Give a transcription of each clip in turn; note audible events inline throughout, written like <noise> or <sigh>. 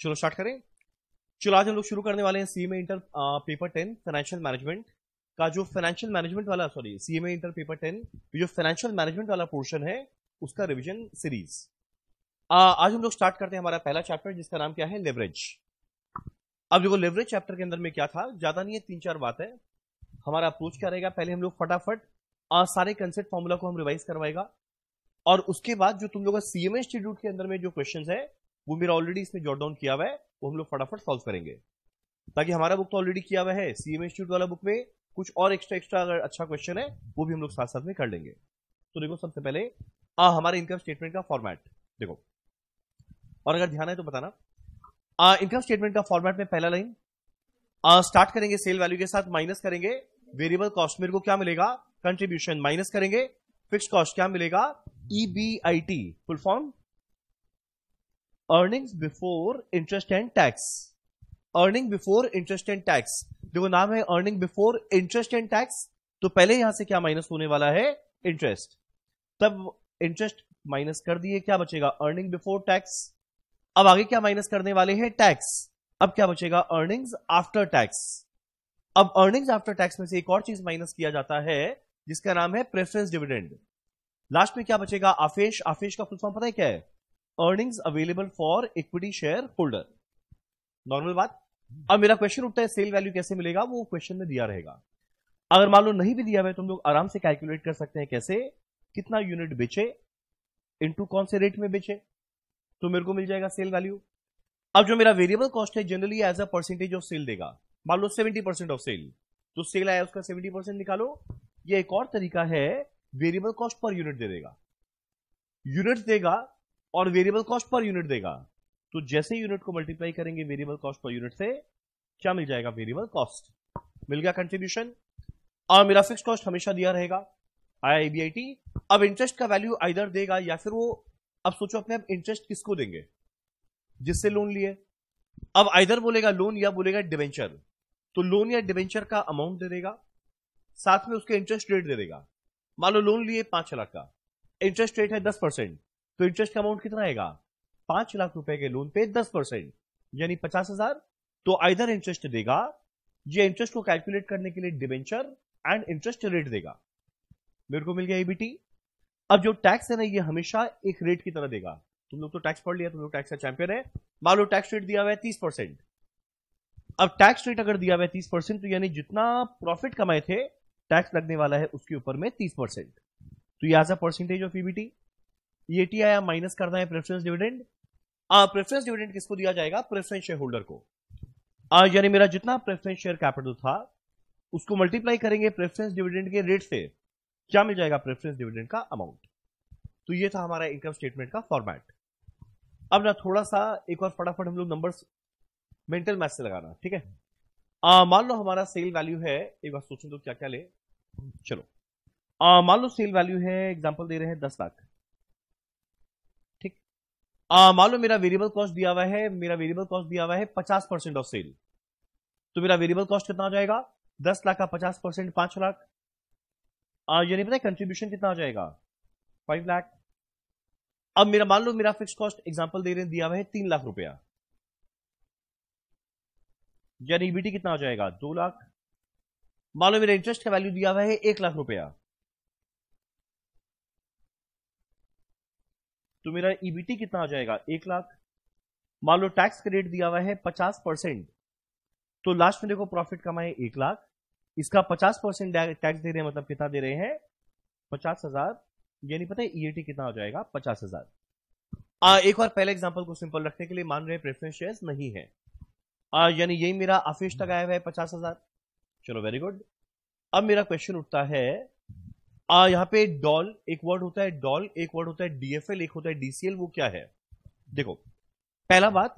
चलो स्टार्ट करें चलो आज हम लोग शुरू करने वाले हैं CMA inter paper ten financial management का जो फाइनेंशियल मैनेजमेंट वाला sorry CMA inter paper ten जो फाइनेंशियल मैनेजमेंट वाला पोर्शन है उसका रिविजन सीरीज आज हम लोग स्टार्ट करते हैं हमारा पहला चैप्टर जिसका नाम क्या है लेवरेज अब देखो लेवरेज चैप्टर के अंदर में क्या था ज्यादा नहीं है तीन चार बात है हमारा अप्रोच क्या रहेगा पहले हम लोग फटाफट आ, सारे कंसेप्ट फॉर्मूला को हम रिवाइज करवाएगा और उसके बाद जो तुम लोग सीएमए इंस्टीट्यूट के अंदर में जो क्वेश्चंस है वो मेरा ऑलरेडी इसमें जॉट डाउन किया हुआ है वो हम लोग फटाफट सॉल्व करेंगे ताकि हमारा बुक तो ऑलरेडी किया हुआ है सीएम इंस्टीट्यूट वाला बुक में कुछ और एक्स्ट्रा एक्स्ट्रा अगर अच्छा क्वेश्चन है वो भी हम लोग साथ साथ में कर लेंगे तो देखो सबसे पहले आ, हमारे इनकम स्टेटमेंट का फॉर्मेट देखो और अगर ध्यान है तो बताना आ, इनकम स्टेटमेंट का फॉर्मेट में पहला लाइन स्टार्ट करेंगे सेल वैल्यू के साथ माइनस करेंगे वेरिएबल कॉस्ट मेरे को क्या मिलेगा कंट्रीब्यूशन माइनस करेंगे फिक्स कॉस्ट क्या मिलेगा EBIT full form earnings before interest and tax earning before interest and tax देखो नाम है earning before interest and tax तो पहले यहां से क्या माइनस होने वाला है इंटरेस्ट तब इंटरेस्ट माइनस कर दिए क्या बचेगा अर्निंग बिफोर टैक्स अब आगे क्या माइनस करने वाले हैं टैक्स अब क्या बचेगा अर्निंग्स आफ्टर टैक्स अब अर्निंग्स आफ्टर टैक्स में से एक और चीज माइनस किया जाता है जिसका नाम है प्रेफरेंस डिविडेंड लास्ट में क्या बचेगा आफेश आफेश का फुल फॉर्म पता है क्या है earnings available for equity share holder normal बात अब मेरा क्वेश्चन उठता है सेल वैल्यू कैसे मिलेगा वो क्वेश्चन में दिया रहेगा अगर मान लो नहीं भी दिया हुआ तो हम लोग आराम से कैलकुलेट कर सकते हैं कैसे कितना यूनिट बेचे इनटू कौन से रेट में बेचे तो मेरे को मिल जाएगा सेल वैल्यू अब जो मेरा वेरिएबल कॉस्ट है generally as a percentage of sale देगा मान लो सेवेंटी परसेंट ऑफ सेल तो सेल आया उसका सेवेंटी परसेंट निकालो ये एक और तरीका है वेरिएबल कॉस्ट पर यूनिट दे देगा यूनिट देगा और वेरिएबल कॉस्ट पर यूनिट देगा तो जैसे यूनिट को मल्टीप्लाई करेंगे वेरिएबल कॉस्ट पर यूनिट से क्या मिल जाएगा वेरिएबल कॉस्ट मिल गया कंट्रीब्यूशन और मेरा फिक्स कॉस्ट हमेशा दिया रहेगा आई अब इंटरेस्ट का वैल्यू आइधर देगा या फिर वो अब सोचो अपने आप इंटरेस्ट किसको देंगे जिससे लोन लिए अब आइधर बोलेगा लोन या बोलेगा डिवेंचर तो लोन या डिवेंचर का अमाउंट दे देगा साथ में उसके इंटरेस्ट रेट दे देगा मान लो लोन लिए पांच लाख का इंटरेस्ट रेट है दस परसेंट तो इंटरेस्ट का अमाउंट कितना आएगा पांच लाख रुपए के लोन पे दस परसेंट यानी पचास हजार तो आइधर इंटरेस्ट देगा ये इंटरेस्ट को कैलकुलेट करने के लिए डिवेंचर एंड इंटरेस्ट रेट देगा मेरे को मिल गया एबीटी अब जो टैक्स है ना ये हमेशा एक रेट की तरह देगा तुम लोग तो टैक्स पढ़ लिया तुम लोग टैक्स का चैंपियन है मान लो टैक्स रेट दिया हुआ है तीस परसेंट अब टैक्स रेट अगर दिया हुआ है तीस परसेंट तो यानी जितना प्रॉफिट कमाए थे टैक्स लगने वाला है उसके ऊपर में तीस परसेंट तो ये as a percentage of EBT EAT आया माइनस करना है प्रेफरेंस डिविडेंड प्रेफरेंस डिविडेंड किसको दिया जाएगा प्रेफरेंस शेयर होल्डर को यानी मेरा जितना प्रेफरेंस शेयर कैपिटल था उसको मल्टीप्लाई करेंगे प्रेफरेंस डिविडेंड के रेट से क्या मिल जाएगा प्रेफरेंस डिविडेंड का अमाउंट तो ये था हमारा इनकम स्टेटमेंट का फॉर्मेट अब ना थोड़ा सा एक और फटाफट हम लोग नंबर्स मेंटल मैथ से लगाना ठीक है मान लो हमारा सेल वैल्यू है एक बार सोचो तो क्या क्या ले चलो मान लो सेल वैल्यू है एग्जाम्पल दे रहे हैं दस लाख मान लो मेरा वेरिएबल कॉस्ट दिया हुआ है मेरा वेरिएबल कॉस्ट दिया हुआ है पचास परसेंट ऑफ सेल तो मेरा वेरिएबल कॉस्ट कितना हो जाएगा दस लाख का पचास परसेंट पांच लाख यानी पता है कंट्रीब्यूशन कितना हो जाएगा फाइव लाख अब मेरा मान लो मेरा फिक्स कॉस्ट एग्जाम्पल दे रहे हैं दिया हुआ है तीन लाख रुपया यानी बीटी e कितना हो जाएगा दो लाख मान लो मेरा इंटरेस्ट का वैल्यू दिया हुआ है एक लाख रुपया तो मेरा ईबीटी e कितना आ जाएगा एक लाख मान लो टैक्स क्रेडिट दिया हुआ है पचास परसेंट तो लास्ट में देखो प्रॉफिट कमाए एक लाख इसका पचास परसेंट टैक्स दे रहे हैं मतलब कितना दे रहे हैं पचास हजार यानी पता है ईएटी e कितना हो जाएगा पचास हजार आ, एक बार पहले एग्जाम्पल को सिंपल रखने के लिए मान रहे प्रेफरेंस शेयर नहीं है यानी यही मेरा अफेज तक आया हुआ है पचास हजार चलो वेरी गुड अब मेरा क्वेश्चन उठता है आ, यहाँ पे डॉल एक वर्ड होता है डॉल एक वर्ड होता है डीएफएल एक होता है डीसीएल वो क्या है देखो पहला बात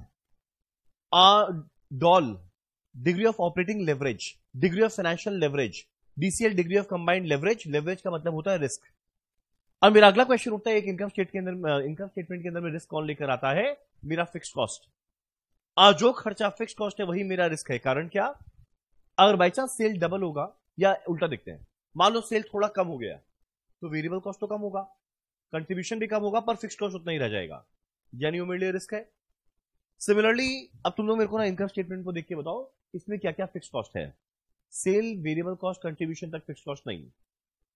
आ DOL degree of operating leverage degree of financial leverage DCL degree of combined leverage leverage का मतलब होता है रिस्क अब मेरा अगला क्वेश्चन होता है एक इनकम स्टेट के अंदर इनकम स्टेटमेंट के अंदर में रिस्क कौन लेकर आता है मेरा फिक्स कॉस्ट जो खर्चा फिक्स कॉस्ट है वही मेरा रिस्क है कारण क्या अगर बाई चांस सेल डबल होगा या उल्टा देखते हैं मान लो सेल थोड़ा कम हो गया तो वेरिएबल कॉस्ट तो कम होगा कंट्रीब्यूशन भी कम होगा पर फिक्स कॉस्ट उतना ही रह जाएगा यानी वो मेरे लिए रिस्क है सिमिलरली अब तुम लोग मेरे को ना इनकम स्टेटमेंट को देख के बताओ इसमें क्या क्या फिक्स कॉस्ट है सेल वेरिएबल कॉस्ट कंट्रीब्यूशन तक फिक्स कॉस्ट नहीं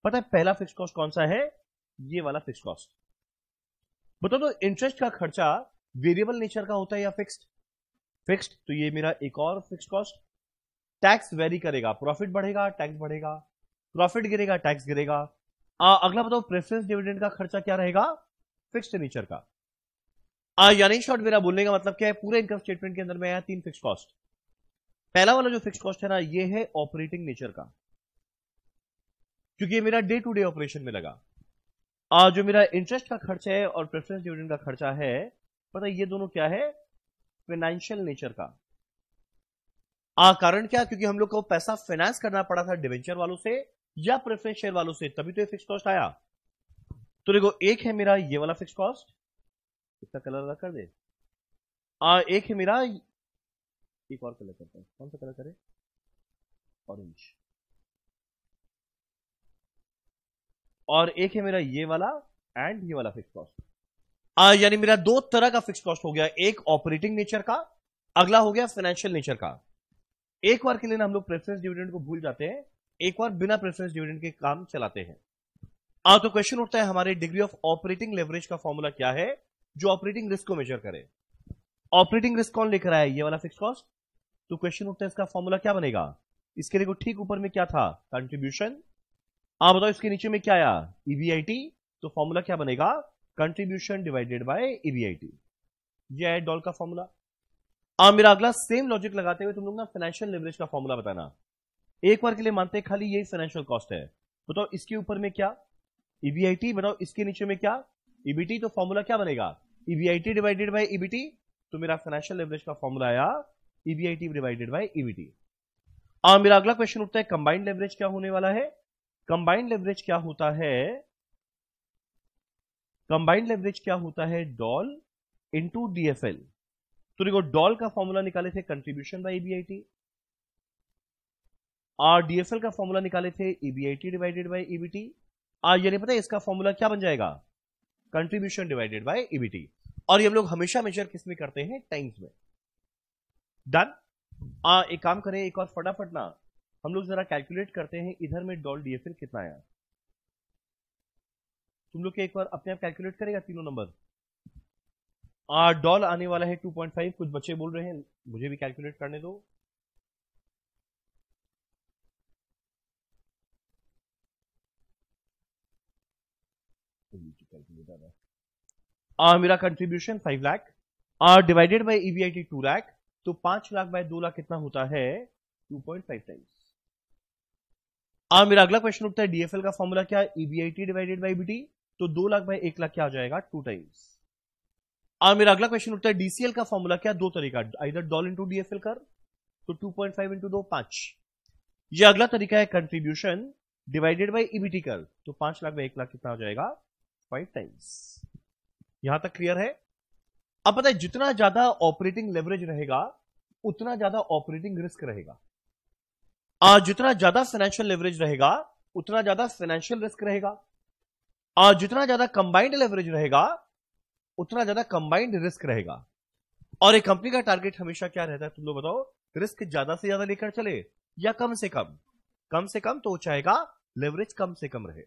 पता है पहला फिक्स कॉस्ट कौन सा है ये वाला फिक्स कॉस्ट बताओ तो इंटरेस्ट का खर्चा वेरिएबल नेचर का होता है या फिक्स्ड फिक्स्ड तो ये मेरा एक और फिक्स कॉस्ट टैक्स वेरी करेगा प्रॉफिट बढ़ेगा टैक्स बढ़ेगा प्रॉफिट गिरेगा टैक्स गिरेगा आ, अगला बताओ प्रेफरेंस डिविडेंड का खर्चा क्या रहेगा फिक्स्ड नेचर का यानी शॉर्ट मेरा बोलने का मतलब क्या है पूरे इनकम स्टेटमेंट के अंदर में आया तीन फिक्स कॉस्ट पहला वाला जो फिक्स कॉस्ट है ना ये है ऑपरेटिंग नेचर का क्योंकि ये मेरा डे टू डे ऑपरेशन में लगा आ, जो मेरा इंटरेस्ट का खर्चा है और प्रेफरेंस डिविडेंड का खर्चा है पता ये दोनों क्या है फाइनेंशियल नेचर का आ, कारण क्या क्योंकि हम लोग को पैसा फाइनेंस करना पड़ा था डिवेंचर वालों से या प्रेफरेंस शेयर वालों से तभी तो ये फिक्स कॉस्ट आया तो देखो एक है मेरा ये वाला फिक्स कॉस्ट इसका कलर अलग कर दे आ, एक है मेरा एक और कलर करता हूं कौन सा कलर करे ऑरेंज और एक है मेरा ये वाला एंड ये वाला फिक्स कॉस्ट यानी मेरा दो तरह का फिक्स कॉस्ट हो गया एक ऑपरेटिंग नेचर का अगला हो गया फाइनेंशियल नेचर का एक बार के लिए ना हम लोग प्रेफरेंस डिविडेंड को भूल जाते हैं एक बार बिना प्रेफरेंस डिविडेंड के काम चलाते हैं आ हाँ, तो क्वेश्चन उठता है हमारे डिग्री ऑफ ऑपरेटिंग लेवरेज का फॉर्मूला क्या है जो ऑपरेटिंग रिस्क को मेजर करे ऑपरेटिंग रिस्क कौन लेकर आया ये वाला फिक्स कॉस्ट तो क्वेश्चन उठता है इसका फॉर्मूला क्या बनेगा इसके देखो ठीक ऊपर में क्या था कंट्रीब्यूशन आप हाँ, बताओ इसके नीचे में क्या आया ईवीआईटी e तो फॉर्मूला क्या बनेगा कंट्रीब्यूशन डिवाइडेड बाय ईवीआईटी ये है डॉल का फॉर्मूला हाँ, अब मेरा अगला सेम लॉजिक लगाते हुए तुम लोग ना फाइनेंशियल लेवरेज का फॉर्मूला बताना एक बार के लिए मानते हैं खाली यही फाइनेंशियल कॉस्ट है बताओ इसके ऊपर में क्या ईबीआईटी e बताओ इसके नीचे में क्या ईबीटी e तो फॉर्मूला क्या बनेगा ईबीआईटी डिवाइडेड बाई ईबीटी तो मेरा फाइनेंशियल लेवरेज का फॉर्मूला आया ईबीआईटी डिवाइडेड बाई ईबीटी और मेरा अगला क्वेश्चन उठता है कंबाइंड लेवरेज क्या होने वाला है कंबाइंड लेवरेज क्या होता है कंबाइंड लेवरेज क्या होता है डॉल इंटू डीएफएल तो देखो डॉल का फॉर्मूला निकाले थे कंट्रीब्यूशन बाई ईबीआईटी और डीएफएल का फॉर्मूला निकाले थे ईबीआईटी डिवाइडेड बाई ईबीटी और ये नहीं पता इसका फॉर्मूला क्या बन जाएगा कंट्रीब्यूशन डिवाइडेड बाई ईबीटी और ये हम लोग हमेशा मेजर किस में करते हैं टाइम्स में डन आ, एक काम करें एक और फटाफट ना हम लोग जरा कैलकुलेट करते हैं इधर में डॉल डीएफएल कितना आया तुम लोग एक बार अपने आप कैलकुलेट करेगा तीनों नंबर डॉल आने वाला है 2.5 कुछ बच्चे बोल रहे हैं मुझे भी कैलकुलेट करने दो और मेरा कंट्रीब्यूशन फाइव e तो लाख और divided by EBIT two lakh तो पांच लाख बाय दो लाख कितना होता है टू पॉइंट फाइव टाइम्स और मेरा अगला क्वेश्चन उठता है डीएफएल का फॉर्मूला क्या ईवीआईटी डिवाइडेड बाई बीटी तो दो लाख बाय एक लाख क्या आ जाएगा टू टाइम्स और मेरा अगला क्वेश्चन उठता है डीसीएल का फॉर्मूला क्या दो तरीका इधर डॉल इंटू डीएफएल कर तो टू पॉइंट फाइव इंटू दो पांच ये अगला तरीका है कंट्रीब्यूशन डिवाइडेड बाई ईबीटी कर तो पांच लाख बाय एक लाख कितना हो जाएगा फाइव टाइम्स यहां तक क्लियर है अब पता है जितना ज्यादा ऑपरेटिंग लेवरेज रहेगा उतना ज्यादा ऑपरेटिंग रिस्क रहेगा आ, जितना ज्यादा फाइनेंशियल लेवरेज रहेगा उतना ज्यादा फाइनेंशियल रिस्क रहेगा आज जितना ज्यादा कंबाइंड लेवरेज रहेगा उतना ज्यादा कंबाइंड रिस्क रहेगा और एक कंपनी का टारगेट हमेशा क्या रहता है तुम लोग बताओ रिस्क ज्यादा से ज्यादा लेकर चले या कम से कम कम से कम तो चाहेगा लेवरेज कम से कम रहे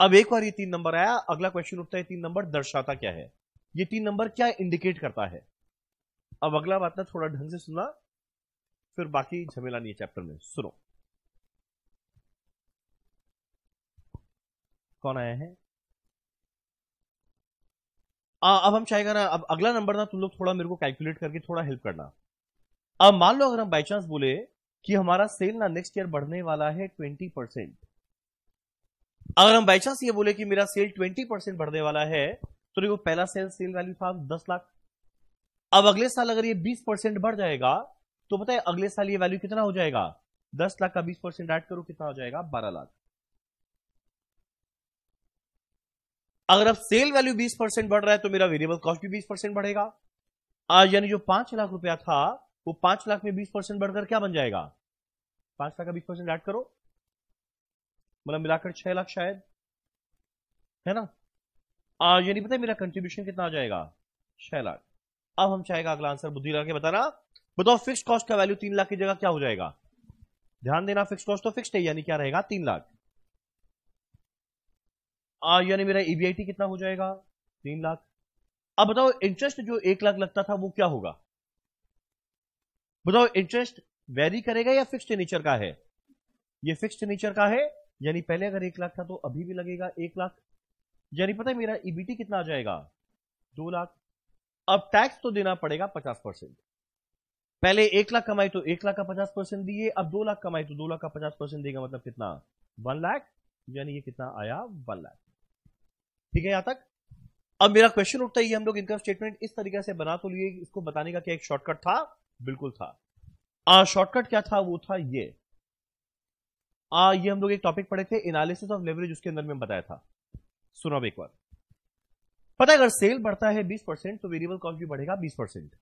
अब एक बार ये तीन नंबर आया अगला क्वेश्चन उठता है तीन नंबर दर्शाता क्या है ये तीन नंबर क्या इंडिकेट करता है अब अगला बात ना थोड़ा ढंग से सुनना फिर बाकी झमेला नहीं चैप्टर में सुनो कौन आया है आ, अब हम चाहेगा ना अब अगला नंबर ना तुम लोग थोड़ा मेरे को कैलकुलेट करके थोड़ा हेल्प करना अब मान लो अगर हम बाई चांस बोले कि हमारा सेल ना नेक्स्ट ईयर बढ़ने वाला है ट्वेंटी परसेंट अगर हम बाई चांस ये बोले कि मेरा सेल ट्वेंटी परसेंट बढ़ने वाला है तो देखो पहला सेल सेल वैल्यू था दस लाख अब अगले साल अगर ये बीस परसेंट बढ़ जाएगा तो पता है अगले साल ये वैल्यू कितना हो जाएगा दस लाख का बीस परसेंट एड करो कितना हो जाएगा बारह लाख अगर अब सेल वैल्यू बीस परसेंट बढ़ रहा है तो मेरा वेरिएबल कॉस्ट भी बीस परसेंट बढ़ेगा आज यानी जो पांच लाख रुपया था वो पांच लाख में बीस परसेंट बढ़कर क्या बन जाएगा पांच लाख का बीस परसेंट एड करो मतलब मिलाकर छह लाख शायद है ना आ, ये नहीं पता मेरा कंट्रीब्यूशन कितना आ जाएगा छह लाख अब हम चाहेगा अगला आंसर बुद्धि लगा के बताना बताओ फिक्स कॉस्ट का वैल्यू तीन लाख की जगह क्या हो जाएगा ध्यान देना फिक्स कॉस्ट तो फिक्स है यानी क्या रहेगा तीन लाख यानी मेरा ईबीआईटी e कितना हो जाएगा तीन लाख अब बताओ इंटरेस्ट जो एक लाख लगता था वो क्या होगा बताओ इंटरेस्ट वेरी करेगा या फिक्स्ड नेचर का है ये फिक्स्ड नेचर का है यानी पहले अगर एक लाख था तो अभी भी लगेगा एक लाख यानी पता है मेरा ईबीटी e कितना आ जाएगा दो लाख अब टैक्स तो देना पड़ेगा पचास परसेंट पहले एक लाख कमाई तो एक लाख का पचास परसेंट दिए अब दो लाख कमाई तो दो लाख का पचास परसेंट देगा मतलब कितना वन लाख यानी ये कितना आया वन लाख ठीक है यहां तक अब मेरा क्वेश्चन उठता है हम लोग इनकम स्टेटमेंट इस तरीके से बना तो लिए इसको बताने का क्या एक शॉर्टकट था बिल्कुल था शॉर्टकट क्या था वो था ये आ, ये हम लोग एक टॉपिक पढ़े थे एनालिसिस ऑफ लेवरेज उसके अंदर में बताया था सुनो अब एक बार पता है अगर सेल बढ़ता है 20 परसेंट तो वेरिएबल कॉस्ट भी बढ़ेगा 20 परसेंट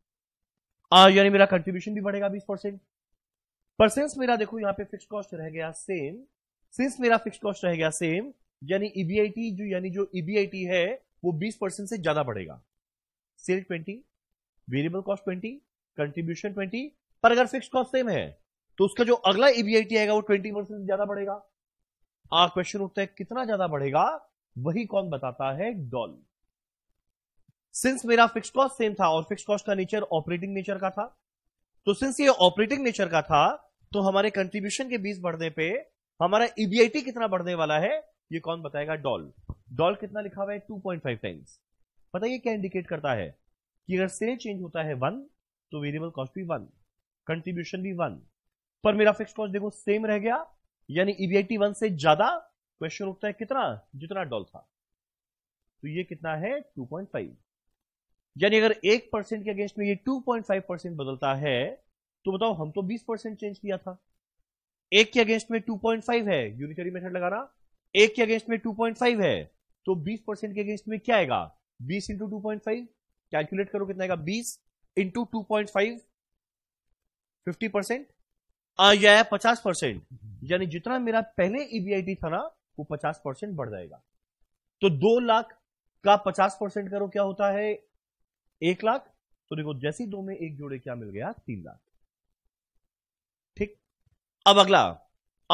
यानी मेरा कंट्रीब्यूशन भी बढ़ेगा 20 परसेंट परसेंट मेरा देखो यहां पे फिक्स कॉस्ट रह गया सेम सिंस मेरा फिक्स कॉस्ट रह गया सेम यानी ईबीआईटी e जो यानी जो ईबीआईटी e है वो 20 परसेंट से ज्यादा बढ़ेगा सेल 20 वेरिएबल कॉस्ट 20 कंट्रीब्यूशन 20 पर अगर फिक्स कॉस्ट सेम है तो उसका जो अगला ईबीआईटी आएगा वो ट्वेंटी परसेंट ज्यादा बढ़ेगा आ क्वेश्चन उठता है कितना ज्यादा बढ़ेगा वही कौन बताता है डॉल सिंस मेरा फिक्स कॉस्ट सेम था और फिक्स कॉस्ट का नेचर ऑपरेटिंग नेचर का था तो सिंस ये ऑपरेटिंग नेचर का था तो हमारे कंट्रीब्यूशन के बीच बढ़ने पे हमारा ईबीआईटी कितना बढ़ने वाला है ये कौन बताएगा डॉल डॉल कितना लिखा हुआ है टू टाइम्स पता ये क्या इंडिकेट करता है कि अगर सेल चेंज होता है वन तो वेरिएबल कॉस्ट भी वन कंट्रीब्यूशन भी वन पर मेरा फिक्स कॉस्ट देखो सेम रह गया यानी ईबीआईटी e वन से ज्यादा क्वेश्चन उठता है कितना जितना डॉल था तो ये कितना है 2.5 यानी अगर एक परसेंट के अगेंस्ट में ये 2.5 परसेंट बदलता है तो बताओ हम तो 20 परसेंट चेंज किया था एक के अगेंस्ट में 2.5 है यूनिटरी मेथड लगाना एक के अगेंस्ट में 2.5 है तो 20 परसेंट के अगेंस्ट में क्या आएगा 20 इंटू टू कैलकुलेट करो कितना आएगा 20 into two point five fifty percent यह है पचास परसेंट हम्म, हम्म। यानी जितना मेरा पहले ईबीआईटी e था ना वो पचास परसेंट बढ़ जाएगा तो दो लाख का पचास परसेंट करो क्या होता है एक लाख तो देखो जैसी दो में एक जोड़े क्या मिल गया तीन लाख ठीक अब अगला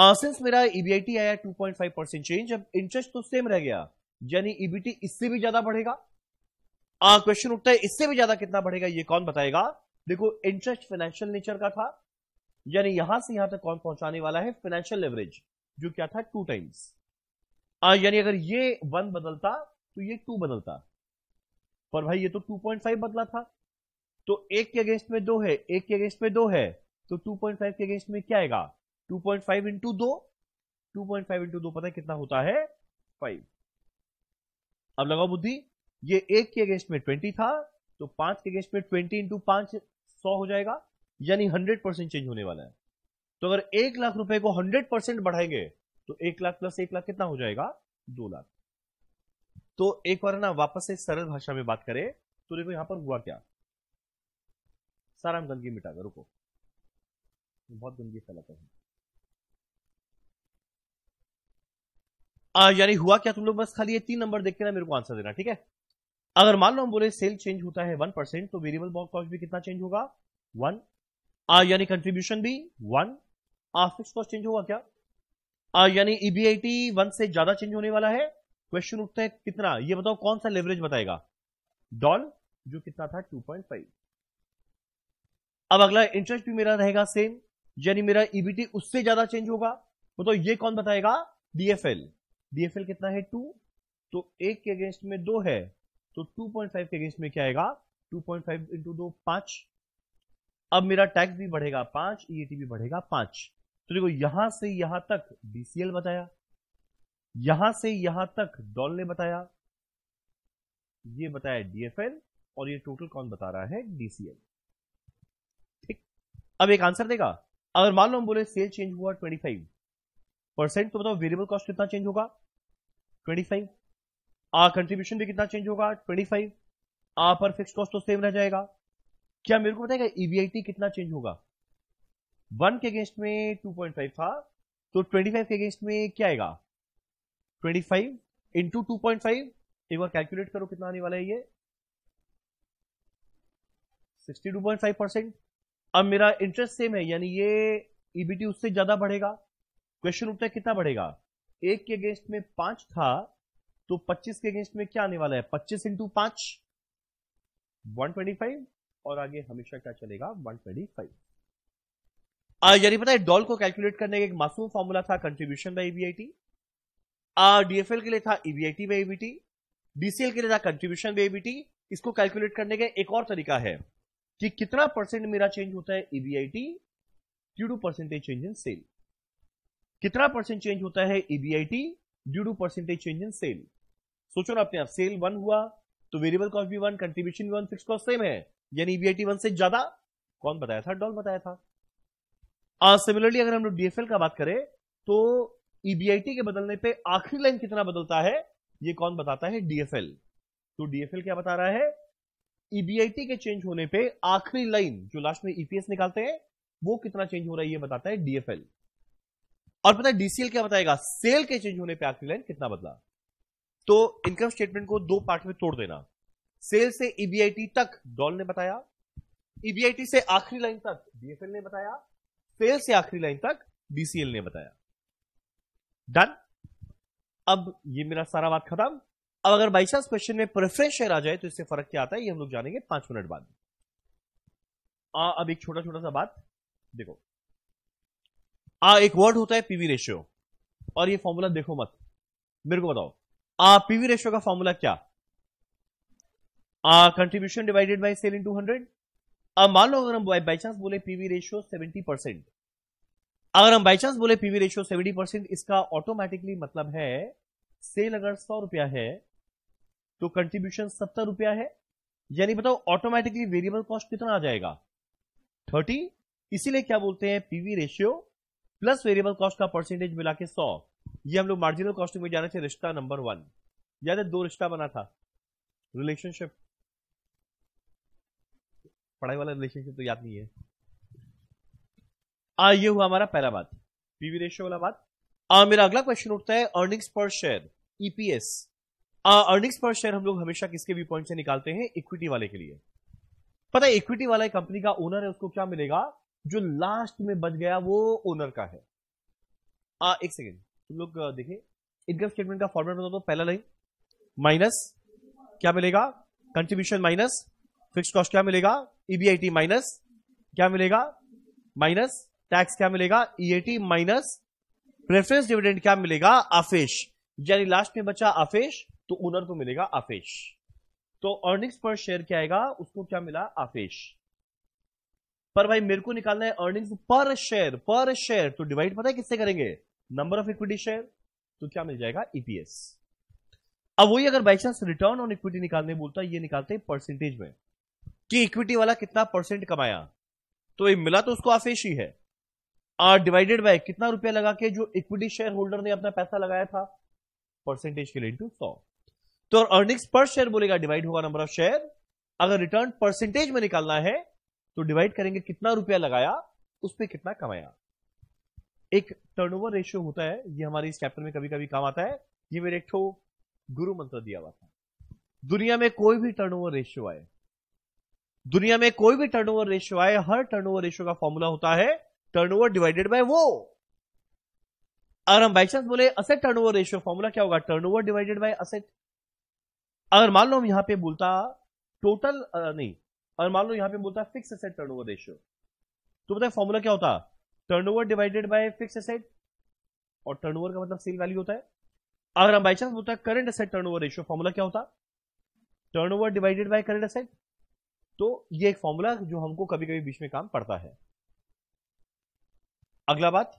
आसेंस मेरा ईबीआईटी e आया two point five percent change अब इंटरेस्ट तो सेम रह गया यानी ईबीटी e इससे भी ज्यादा बढ़ेगा क्वेश्चन उठता है इससे भी ज्यादा कितना बढ़ेगा ये कौन बताएगा देखो इंटरेस्ट फाइनेंशियल नेचर का था यानी यहां से यहां तक कौन पहुंचाने वाला है फाइनेंशियल लेवरेज जो क्या था टू टाइम्स यानी अगर ये वन बदलता तो ये टू बदलता पर भाई ये तो टू पॉइंट फाइव बदला था तो एक के अगेंस्ट में दो है एक के अगेंस्ट में दो है तो टू पॉइंट फाइव के अगेंस्ट में क्या आएगा टू पॉइंट फाइव इंटू दो टू पॉइंट फाइव इंटू दो पता है कितना होता है फाइव अब लगाओ बुद्धि ये एक के अगेंस्ट में ट्वेंटी था तो पांच के अगेंस्ट में ट्वेंटी इंटू पांच सौ हो जाएगा यानी हंड्रेड परसेंट चेंज होने वाला है तो अगर एक लाख रुपए को हंड्रेड परसेंट बढ़ाएंगे तो एक लाख प्लस एक लाख कितना हो जाएगा दो लाख तो एक बार ना वापस से सरल भाषा में बात करें तो देखो यहां पर हुआ क्या सारा हम गंदगी मिटा दो रुको बहुत गंदगी फैलाते तो हैं यानी हुआ क्या तुम लोग बस खाली ये तीन नंबर देख के ना मेरे को आंसर देना ठीक है अगर मान लो हम बोले सेल चेंज होता है वन परसेंट तो वेरिएबल कॉस्ट भी कितना चेंज होगा वन आर uh, यानी कंट्रीब्यूशन भी one or fix cost change होगा क्या आर uh, यानी ईबीआईटी e वन से ज्यादा चेंज होने वाला है क्वेश्चन उठता है कितना ये बताओ कौन सा लेवरेज बताएगा डॉल जो कितना था 2.5 अब अगला इंटरेस्ट भी मेरा रहेगा सेम यानी मेरा ईबीटी e उससे ज्यादा चेंज होगा बताओ तो ये कौन बताएगा डीएफएल डीएफएल कितना है टू तो एक के अगेंस्ट में दो है तो 2.5 के अगेंस्ट में क्या आएगा 2.5 पॉइंट फाइव इंटू दो पांच अब मेरा टैक्स भी बढ़ेगा पांच ईटी e भी बढ़ेगा पांच तो देखो यहां से यहां तक बीसीएल बताया यहां से यहां तक डॉल ने बताया ये बताया डीएफएल और ये टोटल कौन बता रहा है डीसीएल ठीक अब एक आंसर देगा अगर मान लो हम बोले सेल चेंज हुआ ट्वेंटी फाइव परसेंट तो बताओ वेरिएबल कॉस्ट कितना चेंज होगा ट्वेंटी फाइव आ कंट्रीब्यूशन भी कितना चेंज होगा ट्वेंटी फाइव आ पर फिक्स कॉस्ट तो सेम रह जाएगा क्या मेरे को बताएगा ईवीआईटी e कितना चेंज होगा वन के अगेंस्ट में टू पॉइंट फाइव था तो ट्वेंटी फाइव के अगेंस्ट में क्या आएगा twenty five into two point five एक बार कैलकुलेट करो कितना आने वाला है ये sixty two point five percent अब मेरा इंटरेस्ट सेम है यानी ये ईबीटी e उससे ज्यादा बढ़ेगा क्वेश्चन उठता है कितना बढ़ेगा एक के अगेंस्ट में पांच था तो पच्चीस के अगेंस्ट में क्या आने वाला है पच्चीस इंटू पांच वन ट्वेंटी फाइव और आगे हमेशा क्या चलेगा वन ट्वेंटी फाइव यानी पता है डॉल को कैलकुलेट करने का एक मासूम फॉर्मूला था कंट्रीब्यूशन बाई ईबीआईटी डीएफएल के लिए था ईबीआईटी बाई ईबीटी डीसीएल के लिए था कंट्रीब्यूशन बाई ईबीटी इसको कैलकुलेट करने का एक और तरीका है कि कितना परसेंट मेरा चेंज होता है EBIT due to percentage change in sale कितना परसेंट चेंज होता है EBIT due to percentage change in sale सोचो ना अपने आप सेल वन हुआ तो वेरिएबल कॉस्ट भी वन कंट्रीब्यूशन भी वन फिक्स कॉस्ट सेम है यानी बी वन से ज्यादा कौन बताया था डॉल बताया था सिमिलरली uh, अगर हम लोग डीएफएल का बात करें तो ईबीआईटी e के बदलने पे आखिरी लाइन कितना बदलता है ये कौन बताता है डीएफएल तो डीएफएल क्या बता रहा है ईबीआईटी e के चेंज होने पे आखिरी लाइन जो लास्ट में ईपीएस e निकालते हैं वो कितना चेंज हो रहा है ये बताता है डीएफएल और पता है डीसीएल क्या बताएगा सेल के चेंज होने पर आखिरी लाइन कितना बदला तो इनकम स्टेटमेंट को दो पार्ट में तोड़ देना सेल से ईबीआईटी e तक डॉल ने बताया ईबीआईटी e से आखिरी लाइन तक डीएफएल ने बताया सेल से आखिरी लाइन तक डीसीएल ने बताया डन अब ये मेरा सारा बात खत्म अब अगर बाई चांस क्वेश्चन में प्रेफरेंस शेयर आ जाए तो इससे फर्क क्या आता है ये हम लोग जानेंगे पांच मिनट बाद आ, अब एक छोटा छोटा सा बात देखो आ एक वर्ड होता है पीवी रेशियो और ये फॉर्मूला देखो मत मेरे को बताओ आ पीवी रेशियो का फॉर्मूला क्या contribution divided by sale into to हंड्रेड अब मान लो अगर हम बाई चांस बोले पीवी रेशियो सेवेंटी परसेंट अगर हम बाई चांस बोले पीवी रेशियो सेवेंटी परसेंट इसका ऑटोमेटिकली मतलब है सेल अगर सौ रुपया है तो कंट्रीब्यूशन सत्तर रुपया है यानी बताओ ऑटोमेटिकली वेरिएबल कॉस्ट कितना आ जाएगा थर्टी इसीलिए क्या बोलते हैं PV ratio plus variable cost का परसेंटेज मिला के सौ ये हम लोग मार्जिनल कॉस्टिंग में जाना चाहिए रिश्ता नंबर वन याद है दो रिश्ता बना था रिलेशनशिप पढ़ाई वाला रिलेशनशिप तो याद नहीं है आ, ये हुआ हमारा पहला बात पीवी रेशियो वाला बात आ, मेरा अगला क्वेश्चन उठता है earnings per share EPS earnings per share हम लोग हमेशा किसके व्यू पॉइंट से निकालते हैं इक्विटी वाले के लिए पता है इक्विटी वाला कंपनी का ओनर है उसको क्या मिलेगा जो लास्ट में बच गया वो ओनर का है आ, एक सेकेंड तुम लोग देखिए इनकम स्टेटमेंट का फॉर्मेट बता दो पहला लाइन माइनस क्या मिलेगा कंट्रीब्यूशन माइनस फिक्स कॉस्ट क्या मिलेगा ईबीआईटी e माइनस क्या मिलेगा माइनस टैक्स क्या मिलेगा ईएटी माइनस प्रेफरेंस डिविडेंड क्या मिलेगा आफेश यानी लास्ट में बचा आफेश तो ओनर को मिलेगा आफेश तो अर्निंग्स पर शेयर क्या आएगा उसको क्या मिला आफेश पर भाई मेरे को निकालना है अर्निंग्स पर शेयर पर शेयर तो डिवाइड पता है किससे करेंगे नंबर ऑफ इक्विटी शेयर तो क्या मिल जाएगा ईपीएस e अब वही अगर by chance return on equity निकालने बोलता है ये निकालते हैं परसेंटेज में कि इक्विटी वाला कितना परसेंट कमाया तो ये मिला तो उसको आफेश ही है आर डिवाइडेड बाय कितना रुपया लगा के जो इक्विटी शेयर होल्डर ने अपना पैसा लगाया था परसेंटेज के लिए इंटू सौ तो अर्निंग्स पर शेयर बोलेगा डिवाइड होगा नंबर ऑफ शेयर अगर रिटर्न परसेंटेज में निकालना है तो डिवाइड करेंगे कितना रुपया लगाया उस पर कितना कमाया एक टर्नओवर रेशियो होता है ये हमारे इस चैप्टर में कभी कभी काम आता है ये मेरे एक गुरु मंत्र दिया हुआ था दुनिया में कोई भी टर्नओवर रेशियो आए दुनिया में कोई भी टर्नओवर रेशियो आए हर टर्नओवर रेशियो का फॉर्मूला होता है टर्नओवर डिवाइडेड बाय वो अगर हम बाई चांस बोले असेट टर्नओवर रेशियो फॉर्मूला क्या होगा टर्नओवर डिवाइडेड बाय असेट अगर मान लो हम यहां पे बोलता टोटल नहीं अगर मान लो यहां पे बोलता fix asset turnover ratio तो बताए फॉर्मूला क्या होता turnover divided by fix asset और टर्न ओवर का मतलब सेल वैल्यू होता है अगर हम बाई चांस बोलता है current asset turnover ratio formula क्या होता turnover divided by current asset तो ये एक फॉर्मूला जो हमको कभी कभी बीच में काम पड़ता है अगला बात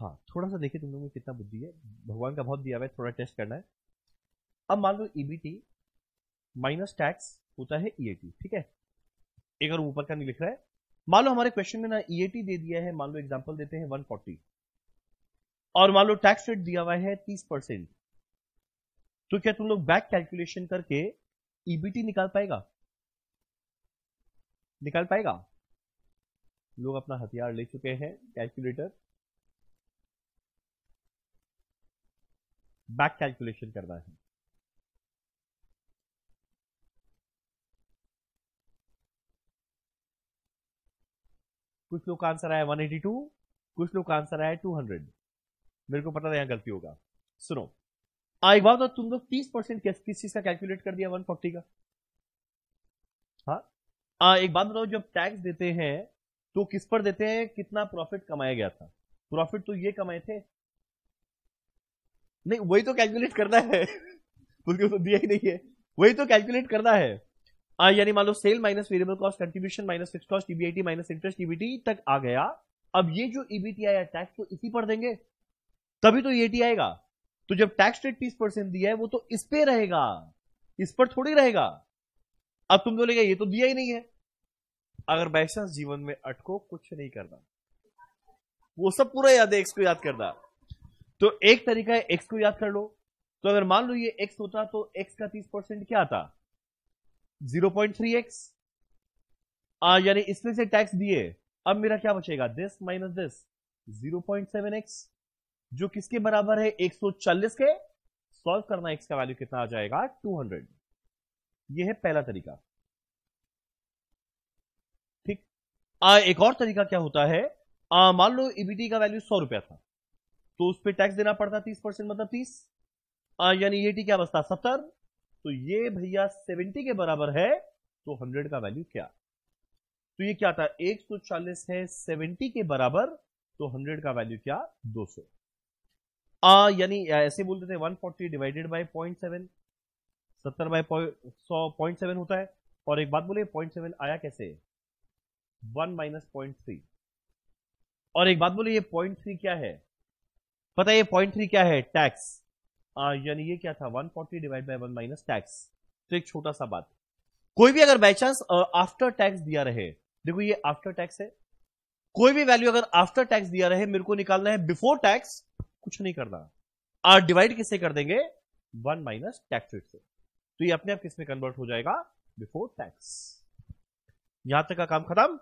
हाँ थोड़ा सा देखिए तुम लोगों में कितना बुद्धि है भगवान का बहुत दिया हुआ है थोड़ा टेस्ट करना है अब मान लो ईबीटी माइनस टैक्स होता है ईएटी e ठीक है एक और ऊपर का नहीं लिख रहा है मान लो हमारे क्वेश्चन में ना ईएटी e दे दिया है मान लो एग्जाम्पल देते हैं वन और मान लो टैक्स रेट दिया हुआ है तीस परसेंट तो क्या तुम लोग बैक कैलकुलेशन करके ईबीटी e निकाल पाएगा निकाल पाएगा लोग अपना हथियार ले चुके हैं कैलकुलेटर बैक कैलकुलेशन करना है कुछ लोग का आंसर आया 182 कुछ लोग का आंसर आया 200 मेरे को पता था यहां गलती होगा सुनो एक बात तुम लोग तीस परसेंट किस चीज का कैलकुलेट कर दिया वन फोर्टी का हाँ? हाँ एक बात बताओ जब टैक्स देते हैं तो किस पर देते हैं कितना प्रॉफिट कमाया गया था प्रॉफिट तो ये कमाए थे नहीं वही तो कैलकुलेट करना है <laughs> उसके तो दिया ही नहीं है वही तो कैलकुलेट करना है यानी मान लो sale minus variable cost contribution minus fix cost EBIT minus interest EBT तक आ गया अब ये जो ईबीटी आया टैक्स तो इसी पर देंगे तभी तो ईएटी e आएगा तो जब टैक्स रेट तीस परसेंट दिया है वो तो इस पे रहेगा इस पर थोड़ी रहेगा अब तुम बोलेगा ये तो दिया ही नहीं है अगर बैसा जीवन में अटको कुछ नहीं करना वो सब पूरा याद है एक्स को याद करना तो एक तरीका है एक्स को याद कर लो तो अगर मान लो ये एक्स होता तो एक्स का तीस परसेंट क्या आता जीरो पॉइंट थ्री एक्स यानी इसमें से टैक्स दिए अब मेरा क्या बचेगा this minus this zero point seven x जो किसके बराबर है 140 के सॉल्व करना एक्स का वैल्यू कितना आ जाएगा 200 ये है पहला तरीका ठीक आ, एक और तरीका क्या होता है मान लो ईबीटी e का वैल्यू सौ रुपया था तो उस पर टैक्स देना पड़ता तीस परसेंट मतलब तीस यानी ये टी क्या बचता सत्तर तो ये भैया सेवेंटी के बराबर है तो हंड्रेड का वैल्यू क्या तो ये क्या था एक सौ चालीस है सेवेंटी के बराबर तो हंड्रेड का वैल्यू क्या दो सौ आ यानी ऐसे बोलते थे 140 डिवाइडेड बाय 0.7 सत्तर बाय 100 0.7 होता है और एक बात बोले 0.7 आया कैसे 1 माइनस पॉइंट और एक बात बोले ये 0.3 क्या है पता है ये 0.3 क्या है टैक्स यानी ये क्या था 140 forty divide by one minus tax तो एक छोटा सा बात कोई भी अगर बाई चांस आफ्टर टैक्स दिया रहे देखो ये आफ्टर टैक्स है कोई भी वैल्यू अगर आफ्टर टैक्स दिया रहे मेरे को निकालना है बिफोर टैक्स कुछ नहीं करना आर डिवाइड किससे कर देंगे वन माइनस टैक्स रेट से तो ये अपने आप किसमें कन्वर्ट हो जाएगा बिफोर टैक्स यहां तक का काम खत्म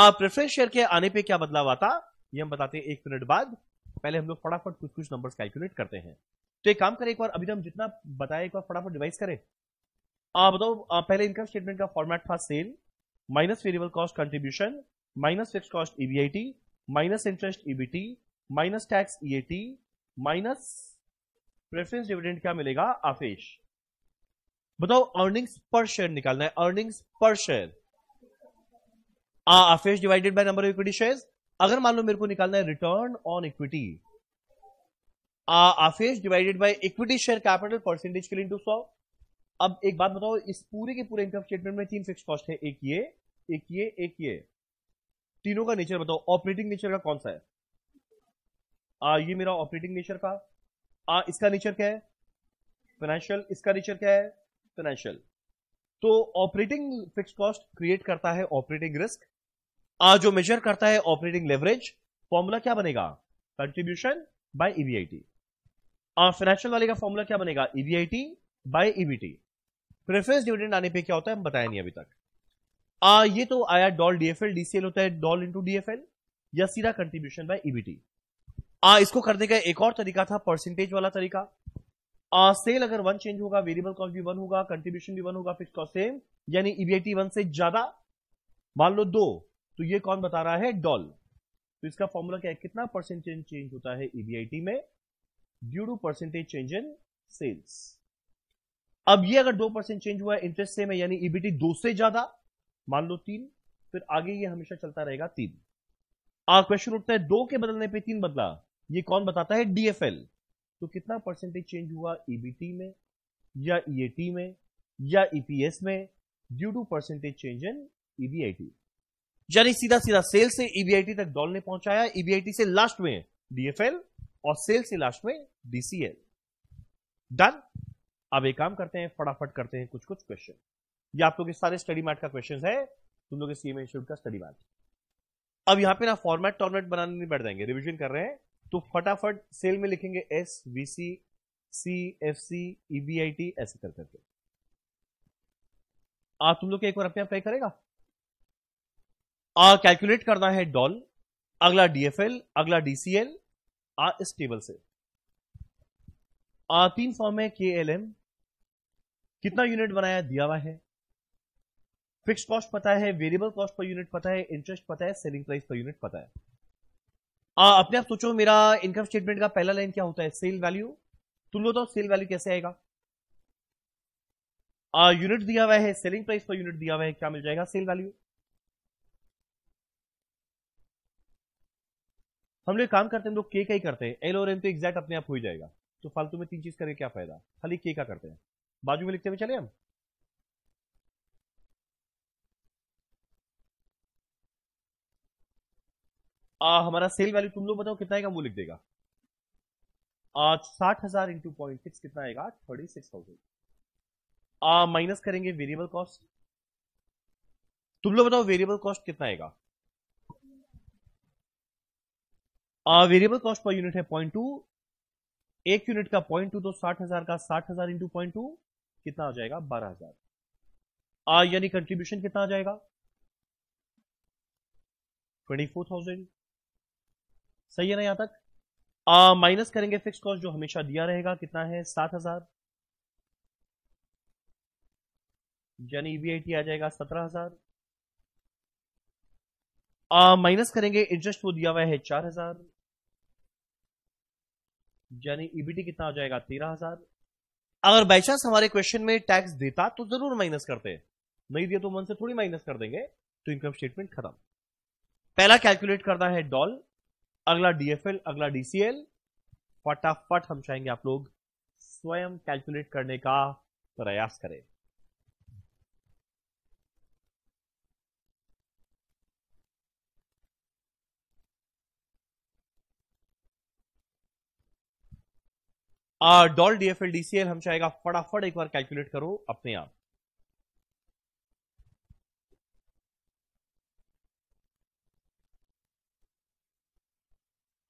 आप प्रेफरेंस शेयर के आने पे क्या बदलाव आता ये हम बताते हैं एक मिनट बाद पहले हम लोग फटाफट कुछ कुछ नंबर्स कैलकुलेट करते हैं तो एक काम करें एक बार अभी तो हम जितना बताए एक बार फटाफट डिवाइस करें आप बताओ आ, पहले इनकम स्टेटमेंट का फॉर्मेट था sale minus variable cost contribution minus fix cost EBIT minus interest EBT minus tax EAT e minus preference dividend क्या मिलेगा आफेश बताओ अर्निंग्स पर शेयर निकालना है अर्निंग्स पर शेयर आफेश divided by number of equity shares अगर मान लो मेरे को निकालना है रिटर्न ऑन इक्विटी आफेश divided by equity share capital percentage के लिए इंटू सौ अब एक बात बताओ इस पूरे के पूरे इनकम स्टेटमेंट में तीन फिक्स कॉस्ट है एक ये एक ये एक ये तीनों का नेचर बताओ ऑपरेटिंग नेचर का कौन सा है आ, ये मेरा ऑपरेटिंग नेचर का आ, इसका नेचर क्या है फाइनेंशियल इसका नेचर क्या है फाइनेंशियल तो ऑपरेटिंग फिक्स कॉस्ट क्रिएट करता है ऑपरेटिंग रिस्क आ जो मेजर करता है ऑपरेटिंग लेवरेज फॉर्मूला क्या बनेगा कंट्रीब्यूशन बाय ईवीआईटी फाइनेंशियल वाले का फॉर्मूला क्या बनेगा EBIT by EBT preference dividend आने पे क्या होता है बताया नहीं अभी तक आ, ये तो आया डॉल डीएफएल डीसीएल होता है डॉल इंटू डीएफएल या सीधा कंट्रीब्यूशन बाय ईवीटी आ, इसको करने का एक और तरीका था परसेंटेज वाला तरीका आ, सेल अगर वन चेंज होगा वेरिएबल कॉस्ट भी वन होगा कंट्रीब्यूशन भी वन होगा फिक्स कॉस्ट सेम यानी ईबीआईटी e वन से ज्यादा मान लो दो तो ये कौन बता रहा है डॉल तो इसका फॉर्मूला क्या है कितना परसेंटेज चेंज होता है ईबीआईटी e में due to percentage change in sales अब ये अगर दो परसेंट चेंज हुआ है इंटरेस्ट सेम है यानी ईबीटी e दो से ज्यादा मान लो तीन फिर आगे ये हमेशा चलता रहेगा तीन क्वेश्चन उठता है दो के बदलने पे तीन बदला ये कौन बताता है डीएफएल तो कितना परसेंटेज चेंज हुआ ईबीटी e में या ईएटी e में या ईपीएस e में due to percentage change in EBIT यानी सीधा सीधा सेल से ईबीआईटी तक डॉल ने पहुंचाया ईबीआईटी से लास्ट में डीएफएल और सेल से लास्ट में डीसीएल डन अब एक काम करते हैं फटाफट करते हैं कुछ कुछ क्वेश्चन ये आप लोग तो सारे स्टडी मैट का क्वेश्चन है तुम लोग सीएम इंस्टीट्यूट का स्टडी मैट अब यहां पे ना फॉर्मेट टॉर्मेट बनाने नहीं बैठ जाएंगे रिविजन कर रहे हैं तो फटाफट सेल में लिखेंगे S V C C F C E B I T ऐसे कर करके आ तुम लोग एक बार अपने आप करेगा आ कैलकुलेट करना है डॉल अगला डीएफएल अगला डीसीएल आ इस टेबल से आ तीन फॉर्म है के एल एम कितना यूनिट बनाया दिया हुआ है फिक्स कॉस्ट पता है वेरिएबल कॉस्ट पर यूनिट पता है इंटरेस्ट पता है सेलिंग प्राइस पर यूनिट पता है आ, अपने आप सोचो मेरा इनकम स्टेटमेंट का पहला लाइन क्या होता है सेल वैल्यू तुम लोग सेल वैल्यू कैसे आएगा यूनिट दिया हुआ है सेलिंग प्राइस पर यूनिट दिया हुआ है क्या मिल जाएगा सेल वैल्यू हम लोग काम करते हैं हम लोग के का ही करते हैं एल और एम तो एग्जैक्ट अपने आप हो ही जाएगा तो फालतू में तीन चीज करके क्या फायदा खाली के का करते हैं बाजू में लिखते हुए चले हम आ, हमारा सेल वैल्यू तुम लोग बताओ कितना आएगा वो लिख देगा साठ हजार इंटू पॉइंट सिक्स कितना आएगा थर्टी सिक्स थाउजेंड माइनस करेंगे वेरिएबल कॉस्ट तुम लोग बताओ वेरिएबल कॉस्ट कितना आएगा वेरिएबल कॉस्ट पर यूनिट है पॉइंट टू एक यूनिट का पॉइंट टू तो साठ हजार का साठ हजार इंटू पॉइंट टू कितना आ जाएगा बारह हजार यानी कंट्रीब्यूशन कितना आ जाएगा ट्वेंटी फोर थाउजेंड सही है ना यहां तक माइनस करेंगे फिक्स कॉस्ट जो हमेशा दिया रहेगा कितना है सात हजार यानी ईबीआईटी e आ जाएगा सत्रह हजार माइनस करेंगे इंटरेस्ट वो दिया हुआ है चार हजार यानी ईबीटी e कितना आ जाएगा तेरह हजार अगर बाईचांस हमारे क्वेश्चन में टैक्स देता तो जरूर माइनस करते नहीं दिया तो मन से थोड़ी माइनस कर देंगे तो इनकम स्टेटमेंट खत्म पहला कैलकुलेट करना है डॉल अगला डीएफएल अगला डीसीएल फटाफट हम चाहेंगे आप लोग स्वयं कैलकुलेट करने का प्रयास करें डॉल डीएफएल डीसीएल हम चाहेगा फटाफट एक बार कैलकुलेट करो अपने आप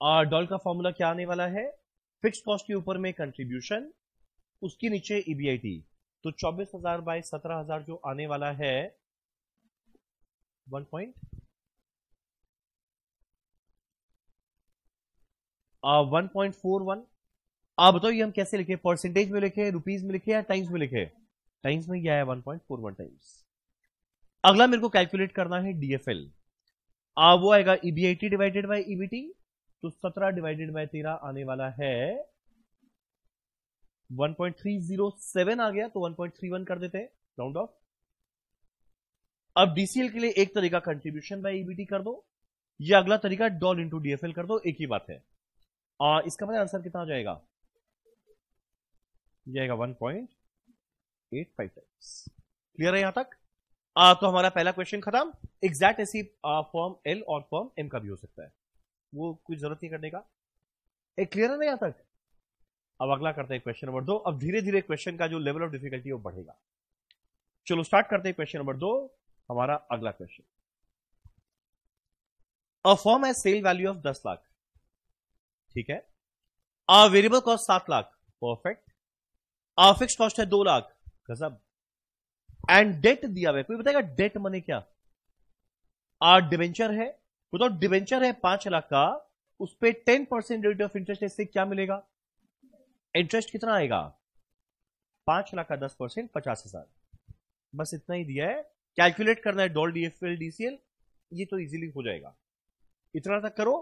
और डॉल का फॉर्मूला क्या आने वाला है फिक्स कॉस्ट के ऊपर में कंट्रीब्यूशन उसके नीचे ईबीआईटी e तो चौबीस हजार बाय सत्रह हजार जो आने वाला है one point one point four one आप बताओ ये हम कैसे लिखे परसेंटेज में लिखे रुपीज में लिखे या टाइम्स में लिखे टाइम्स में यह है one point four one times अगला मेरे को कैलकुलेट करना है डीएफएल वो आएगा ईबीआईटी डिवाइडेड बाय ईबीटी तो सत्रह डिवाइडेड बाय तेरह आने वाला है 1.307 आ गया तो 1.31 कर देते हैं राउंड ऑफ अब डीसीएल के लिए एक तरीका कंट्रीब्यूशन बाय ईबीटी कर दो ये अगला तरीका डॉल इंटू डीएफएल कर दो एक ही बात है आ, इसका मतलब आंसर कितना हो जाएगा जाएगा 1.85 टाइम्स क्लियर है यहां तक आ, तो हमारा पहला क्वेश्चन खत्म एग्जैक्ट ऐसी फॉर्म एल और फॉर्म एम का भी हो सकता है वो कुछ जरूरत नहीं करने का एक क्लियर है ना तक अब अगला करते हैं क्वेश्चन नंबर दो अब धीरे धीरे क्वेश्चन का जो लेवल ऑफ डिफिकल्टी वो बढ़ेगा चलो स्टार्ट करते हैं क्वेश्चन नंबर दो हमारा अगला क्वेश्चन अ फॉर्म है सेल वैल्यू ऑफ दस लाख ठीक है अ वेरिएबल कॉस्ट सात lakh perfect uh fix cost है दो लाख गजब एंड डेट दिया हुआ है कोई बताएगा डेट मने क्या आ डिवेंचर है बताओ तो डिवेंचर है पांच लाख का उस पर ten percent rate of interest इससे क्या मिलेगा इंटरेस्ट कितना आएगा पांच लाख का दस परसेंट पचास हजार बस इतना ही दिया है कैलकुलेट करना है डॉल डीएफएल डीसीएल ये तो इजीली हो जाएगा इतना तक करो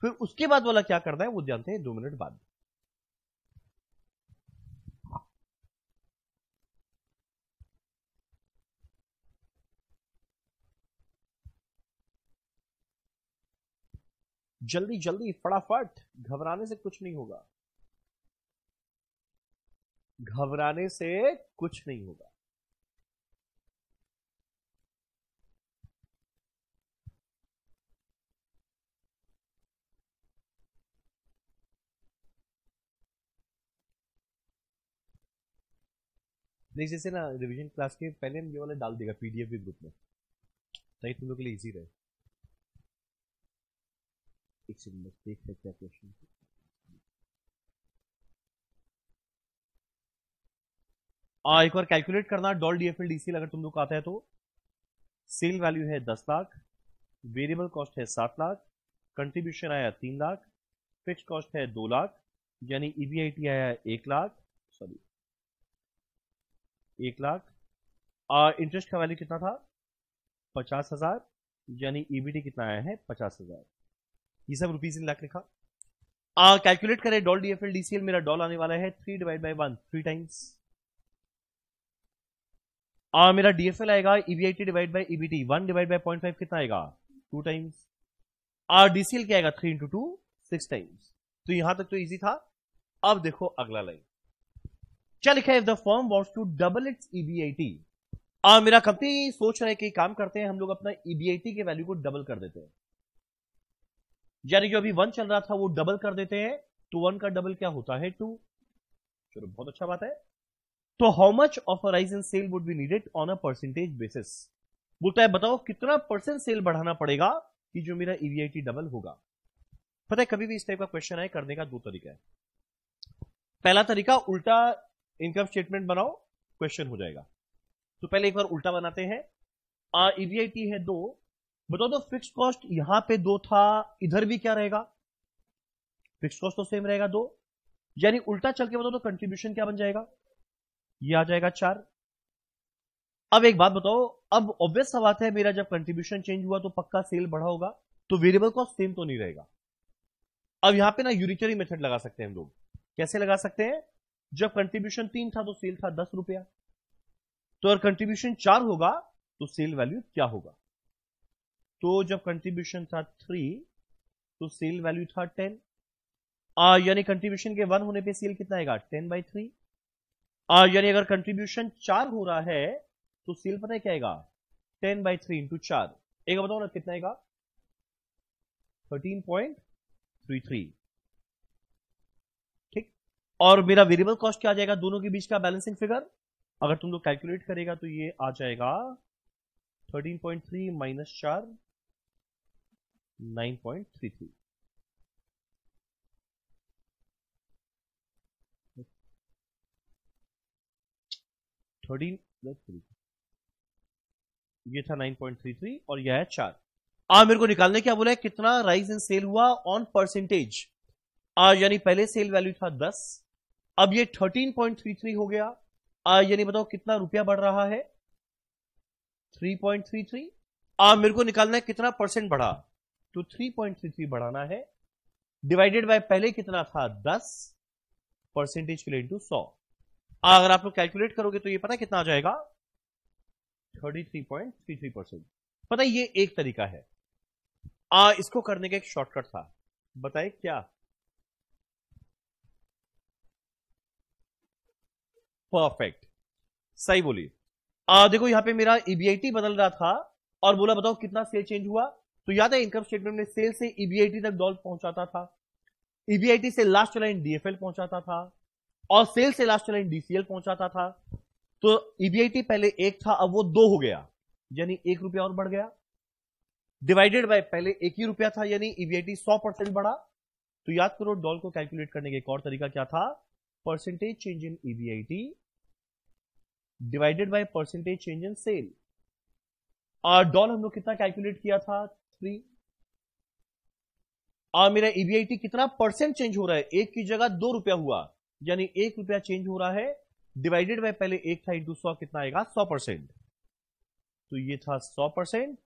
फिर उसके बाद वाला क्या करना है वो जानते हैं दो मिनट बाद जल्दी जल्दी फटाफट घबराने से कुछ नहीं होगा घबराने से कुछ नहीं होगा नहीं जैसे ना रिवीजन क्लास के पहले हम ये वाले डाल देगा पीडीएफ भी ग्रुप में ताकि तुम लोग के लिए इजी रहे एक सेकेंड बस देख सकते हैं क्वेश्चन आ, एक बार कैलकुलेट करना डॉल डीएफएल डीसीएल अगर तुम लोग आता है तो सेल वैल्यू है दस लाख वेरिएबल कॉस्ट है सात लाख कंट्रीब्यूशन आया तीन लाख फिक्स कॉस्ट है दो लाख यानी ईबीआईटी e आया एक लाख सॉरी एक लाख इंटरेस्ट का वैल्यू कितना था पचास हजार यानी ईबीटी e कितना आया है पचास हजार ये सब रुपीज इन लाख लिखा कैलकुलेट करें DOL D F L DCL मेरा डॉल आने वाला है three divide by one three times मेरा डीएफएल आएगा EBIT divide by EBT one divide by point five कितना आएगा टू टाइम्स और डीसीएल क्या आएगा three into two six times तो यहां तक तो इजी था अब देखो अगला लाइन क्या लिखा है if the firm wants to double its EBIT मेरा कंपनी सोच रहा है कि काम करते हैं हम लोग अपना ईबीआईटी e के वैल्यू को डबल कर देते हैं यानी जो अभी वन चल रहा था वो डबल कर देते हैं तो वन का डबल क्या होता है टू चलो बहुत अच्छा बात है तो how much of a rise in sale would be needed on a percentage basis बोलता है बताओ कितना परसेंट सेल बढ़ाना पड़ेगा कि जो मेरा ईवीआईटी e डबल होगा पता है कभी भी इस टाइप का क्वेश्चन आए करने का दो तरीका है पहला तरीका उल्टा इनकम स्टेटमेंट बनाओ क्वेश्चन हो जाएगा तो पहले एक बार उल्टा बनाते हैं ईवीआईटी e है दो बताओ दो फिक्स कॉस्ट यहां पे दो था इधर भी क्या रहेगा फिक्स कॉस्ट तो सेम रहेगा दो यानी उल्टा चल के बताओ तो कंट्रीब्यूशन क्या बन जाएगा ये आ जाएगा चार अब एक बात बताओ अब ऑब्वियस सवाल है मेरा जब कंट्रीब्यूशन चेंज हुआ तो पक्का सेल बढ़ा होगा तो वेरिएबल कॉस्ट सेम तो नहीं रहेगा अब यहां पे ना यूनिटरी मेथड लगा सकते हैं हम लोग कैसे लगा सकते हैं जब कंट्रीब्यूशन तीन था तो सेल था दस रुपया तो अगर कंट्रीब्यूशन चार होगा तो सेल वैल्यू क्या होगा तो जब कंट्रीब्यूशन था थ्री तो सेल वैल्यू था टेन यानी कंट्रीब्यूशन के वन होने पे सेल कितना आएगा टेन बाई थ्री यानी अगर कंट्रीब्यूशन चार हो रहा है तो सेल पता है क्या आएगा टेन बाई थ्री इंटू चार एक बताओ ना कितना आएगा थर्टीन पॉइंट थ्री थ्री ठीक और मेरा वेरिएबल कॉस्ट क्या आ जाएगा दोनों के बीच का बैलेंसिंग फिगर अगर तुम लोग कैलकुलेट करेगा तो ये आ जाएगा थर्टीन पॉइंट थ्री माइनस चार 9.33 थर्टीन प्लस थ्री ये था 9.33 और यह है चार आ मेरे को निकालने क्या बोला है कितना राइज इन सेल हुआ ऑन परसेंटेज आज यानी पहले सेल वैल्यू था 10 अब ये 13.33 हो गया आज यानी बताओ कितना रुपया बढ़ रहा है 3.33 आ मेरे को निकालना है कितना परसेंट बढ़ा two three point three three बढ़ाना है डिवाइडेड बाय पहले कितना था दस परसेंटेज के लिए इंटू सौ अगर आप लोग कैलकुलेट करोगे तो ये पता कितना आ जाएगा thirty three point three three percent पता ये एक तरीका है आ, इसको करने का एक शॉर्टकट था बताए क्या परफेक्ट सही बोली आ, देखो यहां पे मेरा ईबीआईटी e बदल रहा था और बोला बताओ कितना सेल चेंज हुआ तो याद है इनकम स्टेटमेंट में सेल से ईबीआईटी e तक डॉल पहुंचाता था ईबीआईटी e से लास्ट लाइन डीएफएल पहुंचाता था और सेल से लास्ट लाइन डीसीएल पहुंचाता था तो ईबीआईटी e पहले एक था अब वो दो हो गया यानी एक रुपया और बढ़ गया डिवाइडेड बाय पहले एक ही रुपया था यानी ईबीआईटी सौ परसेंट बढ़ा तो याद करो डॉल को कैलकुलेट करने का एक और तरीका क्या था percentage change in EBIT divided by percentage change in sale और डॉल हम लोग कितना कैलकुलेट किया था थ्री और मेरा ईबीआईटी e कितना परसेंट चेंज हो रहा है एक की जगह दो रुपया हुआ यानी एक रुपया चेंज हो रहा है डिवाइडेड बाय पहले एक था इंटू सौ कितना आएगा सौ परसेंट तो ये था सौ percent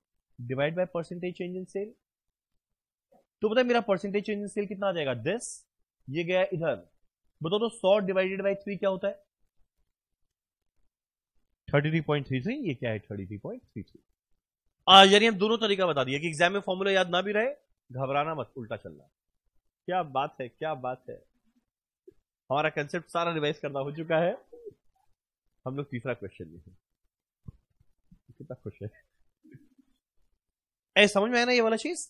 divide by percentage change in sale तो बताए मेरा परसेंटेज चेंज इन सेल कितना आ जाएगा दस ये गया इधर बताओ तो सौ डिवाइडेड बाई थ्री क्या होता है thirty three point three three ये क्या है thirty three point three three यानी हम दोनों तरीका बता दिया कि एग्जाम में फॉर्मूला याद ना भी रहे घबराना मत उल्टा चलना क्या बात है क्या बात है हमारा कंसेप्ट सारा रिवाइज करना हो चुका है हम लोग तीसरा क्वेश्चन लिखे कितना खुश है ए, समझ में आया ना ये वाला चीज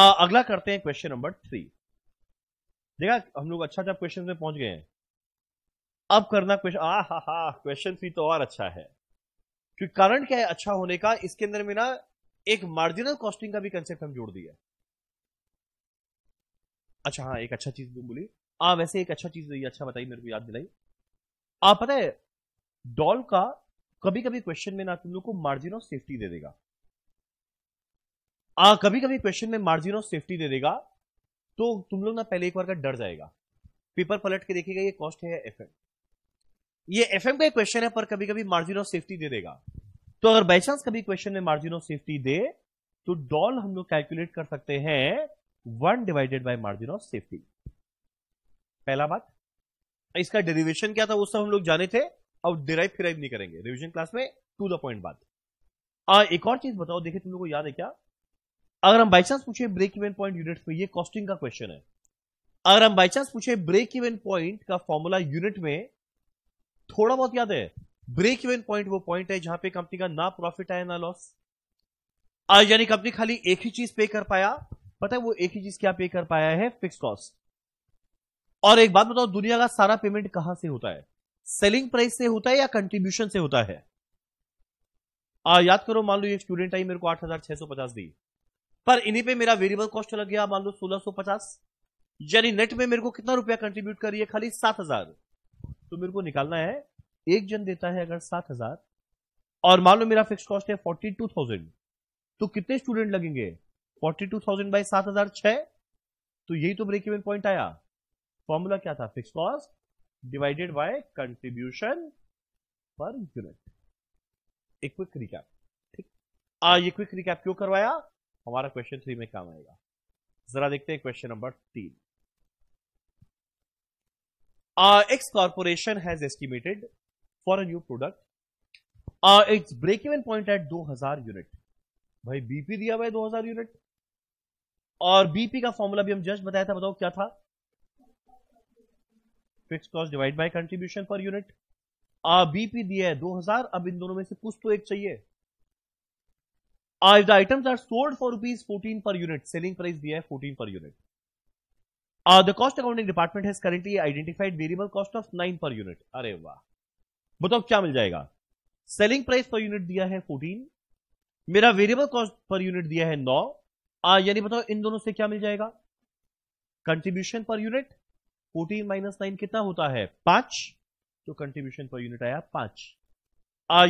अगला करते हैं क्वेश्चन नंबर थ्री देखा हम लोग अच्छा अच्छा क्वेश्चन में पहुंच गए हैं अब करना क्वेश्चन आ हा हा क्वेश्चन थ्री तो और अच्छा है क्योंकि कारण क्या है अच्छा होने का इसके अंदर में ना एक मार्जिनल कॉस्टिंग का भी कंसेप्ट हम जोड़ दिया अच्छा हाँ एक अच्छा चीज बोली आ, हाँ, वैसे एक अच्छा चीज अच्छा बताई मेरे को याद दिलाई आप पता है डॉल का कभी कभी क्वेश्चन में ना तुम लोग को मार्जिन ऑफ सेफ्टी दे देगा आ, कभी कभी क्वेश्चन में मार्जिन ऑफ सेफ्टी दे देगा तो तुम लोग ना पहले एक बार का डर जाएगा पेपर पलट के देखेगा ये कॉस्ट है एफ एम ये एफ का क्वेश्चन है पर कभी कभी मार्जिन ऑफ सेफ्टी दे देगा तो अगर बाई चांस कभी क्वेश्चन में मार्जिन ऑफ सेफ्टी दे तो डॉल हम लोग कैलकुलेट कर सकते हैं one divided by margin of safety पहला बात इसका डेरिवेशन क्या था वो सब हम लोग जाने थे अब डिराइव फिराइव नहीं करेंगे रिविजन क्लास में टू द पॉइंट बात आ, एक और चीज बताओ देखिए तुम लोग को याद है क्या अगर हम बाई चांस पूछे ब्रेक इवन पॉइंट यूनिट में ये कॉस्टिंग का क्वेश्चन है अगर हम बाई चांस पूछे ब्रेक इवन पॉइंट का फॉर्मूला यूनिट में थोड़ा बहुत याद है ब्रेक इवन पॉइंट वो पॉइंट है जहां पे कंपनी का ना प्रॉफिट आया ना लॉस यानी कंपनी खाली एक ही चीज पे कर पाया पता है वो एक ही चीज क्या पे कर पाया है फिक्स कॉस्ट और एक बात बताओ दुनिया का सारा पेमेंट कहां से होता है सेलिंग प्राइस से होता है या कंट्रीब्यूशन से होता है आ, याद करो मान लो ये स्टूडेंट आई मेरे को आठ हजार छह सौ पचास दी पर इन्हीं पे मेरा वेरिएबल कॉस्ट लग गया मान लो सोलह सौ पचास यानी नेट में मेरे को कितना रुपया कंट्रीब्यूट करिए खाली सात हजार तो मेरे को निकालना है एक जन देता है अगर सात हजार और मान लो मेरा फिक्स कॉस्ट है फोर्टी टू थाउजेंड तो कितने स्टूडेंट लगेंगे फोर्टी टू थाउजेंड बाई सात हजार छह तो यही तो ब्रेक इवन पॉइंट आया फॉर्मूला क्या था fix cost divided by contribution per unit एक क्विक रिकैप ठीक आ ये क्विक रिकैप क्यों करवाया हमारा क्वेश्चन थ्री में काम आएगा जरा देखते हैं क्वेश्चन नंबर तीन X corporation has estimated for a new product its break even point at दो हजार यूनिट भाई बीपी दिया हुआ है 2000 यूनिट और बीपी का फॉर्मूला भी हम जस्ट बताया था बताओ क्या था fix cost divide by contribution per unit BP दिया है 2000 अब इन दोनों में से कुछ तो एक चाहिए if the items are sold for rupees fourteen per unit selling price दिया है fourteen per unit the cost accounting department has currently identified variable cost of nine per unit अरे वाह बताओ क्या मिल जाएगा सेलिंग प्राइस पर यूनिट दिया है फोर्टीन मेरा वेरिएबल कॉस्ट पर यूनिट दिया है नौ यानी बताओ इन दोनों से क्या मिल जाएगा contribution per unit fourteen minus nine कितना होता है पांच तो कंट्रीब्यूशन पर यूनिट आया पांच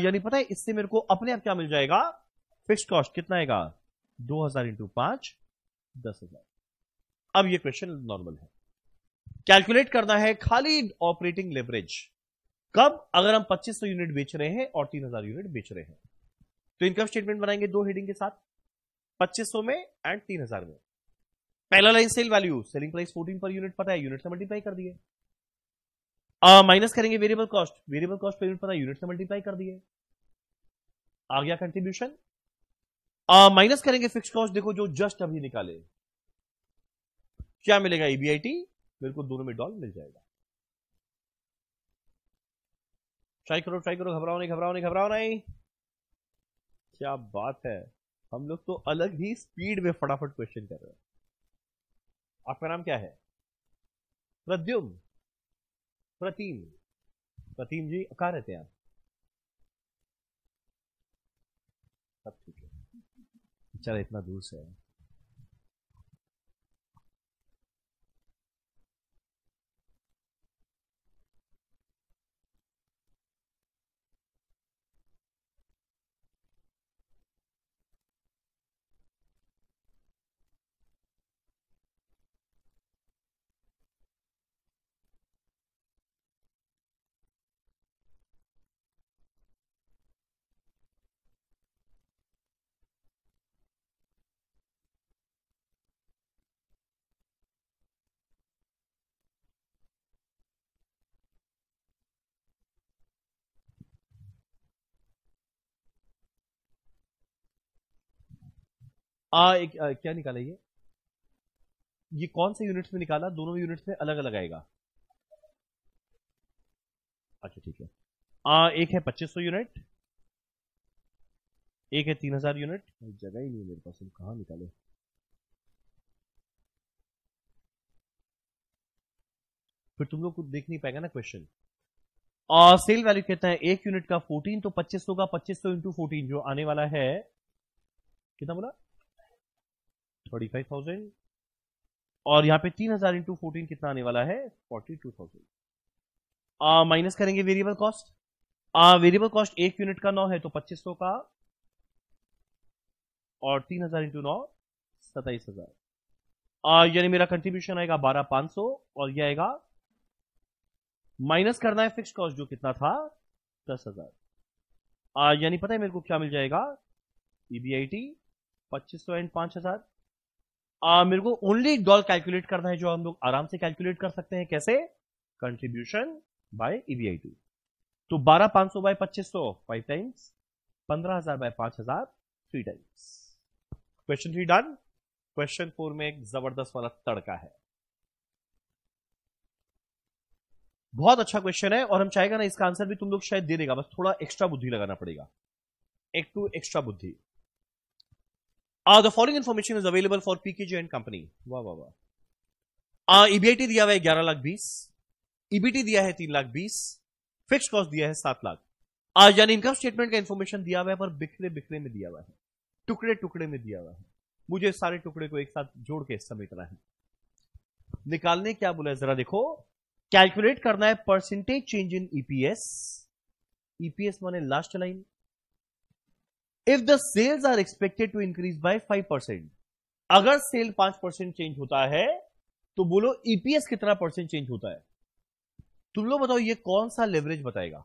यानी पता है इससे मेरे को अपने आप क्या मिल जाएगा फिक्स कॉस्ट कितना आएगा दो हजार इंटू पांच दस हजार अब ये क्वेश्चन नॉर्मल है कैलकुलेट करना है खाली ऑपरेटिंग लेवरेज कब अगर हम 2500 यूनिट बेच रहे हैं और 3000 यूनिट बेच रहे हैं तो इनकम स्टेटमेंट बनाएंगे दो हेडिंग के साथ 2500 में एंड 3000 में पहला line sale value selling price 14 per unit पता है यूनिट से मल्टीप्लाई कर दिए माइनस uh, करेंगे variable cost variable cost per unit पता है यूनिट से मल्टीप्लाई कर दिए आ गया कंट्रीब्यूशन माइनस uh, करेंगे फिक्स कॉस्ट देखो जो जस्ट अभी निकाले क्या मिलेगा ईबीआईटी मेरे को दोनों में डॉल मिल जाएगा ट्राई करो ट्राई करो घबराओ नहीं घबराओ नहीं घबराओ नहीं क्या बात है हम लोग तो अलग ही स्पीड में फटाफट क्वेश्चन कर रहे हैं आपका नाम क्या है प्रद्युम प्रतीम प्रतीम जी कहा रहते हैं आप सब ठीक है चलो इतना दूर से है आ एक आ, क्या निकाला ये ये कौन से यूनिट्स में निकाला दोनों यूनिट्स में अलग अलग आएगा अच्छा ठीक है आ एक है 2500 यूनिट एक है 3000 यूनिट जगह ही नहीं मेरे पास हम कहा निकाले फिर तुम लोग कुछ देख नहीं पाएगा ना क्वेश्चन और सेल वैल्यू कहता है एक यूनिट का 14 तो 2500 का 2500 इंटू फोर्टीन जो आने वाला है कितना बोला 35,000 फाइव थाउजेंड और यहाँ पे तीन हजार इंटू फोर्टीन कितना आने वाला है फोर्टी टू थाउजेंड माइनस करेंगे वेरिएबल कॉस्ट वेरिएबल कॉस्ट एक यूनिट का नौ है तो पच्चीस सौ का और तीन हजार इंटू नौ सताइस हजार यानी मेरा कंट्रीब्यूशन आएगा बारह पांच सौ और यह आएगा माइनस करना है फिक्स कॉस्ट जो कितना था दस हजार यानी पता है मेरे को क्या मिल जाएगा ईबीआईटी e पच्चीस सौ एंड पांच हजार आ, मेरे को ओनली एक डॉल कैलकुलेट करना है जो हम लोग आराम से कैलकुलेट कर सकते हैं कैसे कंट्रीब्यूशन बाय ईवीआई टू तो बारह पांच सौ बाय पच्चीस सौ फाइव टाइम्स पंद्रह हजार बाय पांच हजार three times question three done question four में एक जबरदस्त वाला तड़का है बहुत अच्छा क्वेश्चन है और हम चाहेगा ना इसका आंसर भी तुम लोग शायद दे देगा बस थोड़ा एक्स्ट्रा बुद्धि लगाना पड़ेगा एक टू तो एक्स्ट्रा बुद्धि uh, the following information is available for PKG and company. Wow, wow, wow. Uh, EBIT दिया हुआ है ग्यारह लाख बीस EBT दिया है तीन लाख बीस फिक्स कॉस्ट दिया है सात लाख आज uh, यानी इनकम स्टेटमेंट का इंफॉर्मेशन दिया हुआ है पर बिखरे बिखरे में दिया हुआ है टुकड़े टुकड़े में दिया हुआ है मुझे सारे टुकड़े को एक साथ जोड़ के समेटना है निकालने क्या बोला जरा देखो कैलकुलेट करना है percentage change in EPS EPS माने last line if the sales are expected to increase by five percent अगर सेल पांच परसेंट चेंज होता है तो बोलो ईपीएस e कितना परसेंट चेंज होता है तुम लोग बताओ ये कौन सा लेवरेज बताएगा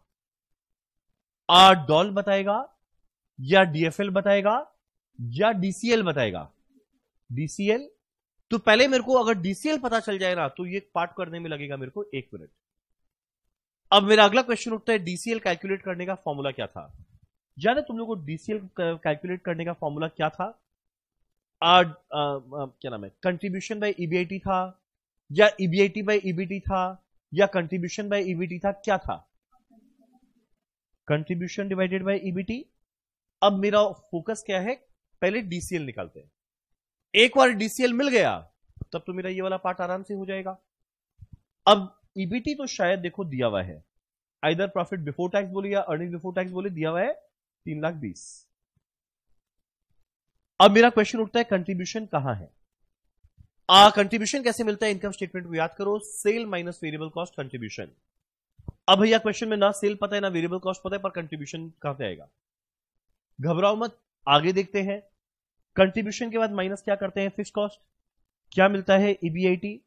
आर डॉल बताएगा या डीएफएल बताएगा या डीसीएल बताएगा डीसीएल तो पहले मेरे को अगर डीसीएल पता चल जाए ना तो ये पार्ट करने में लगेगा मेरे को एक मिनट अब मेरा अगला क्वेश्चन उठता है डीसीएल कैलकुलेट करने का फॉर्मूला क्या था याद है तुम लोग को डीसीएल कैलकुलेट करने का फॉर्मूला क्या था आ, आ, आ, क्या नाम है कंट्रीब्यूशन बाय ईबीआईटी था या ईबीआईटी बाय ईबीटी था या कंट्रीब्यूशन बाय ईबीटी था क्या था कंट्रीब्यूशन डिवाइडेड बाय ईबीटी अब मेरा फोकस क्या है पहले डीसीएल निकालते हैं एक बार डीसीएल मिल गया तब तो मेरा ये वाला पार्ट आराम से हो जाएगा अब ईबीटी e तो शायद देखो दिया हुआ है आइदर प्रॉफिट बिफोर टैक्स बोले या अर्निंग बिफोर टैक्स बोले दिया हुआ है तीन लाख बीस अब मेरा क्वेश्चन उठता है कंट्रीब्यूशन कहां है कंट्रीब्यूशन कैसे मिलता है इनकम स्टेटमेंट को याद करो sale minus variable cost contribution अब भैया क्वेश्चन में ना सेल पता है ना वेरिएबल कॉस्ट पता है पर कंट्रीब्यूशन कहां से आएगा घबराओ मत आगे देखते हैं कंट्रीब्यूशन के बाद माइनस क्या करते हैं फिक्स कॉस्ट क्या मिलता है ईबीआईटी e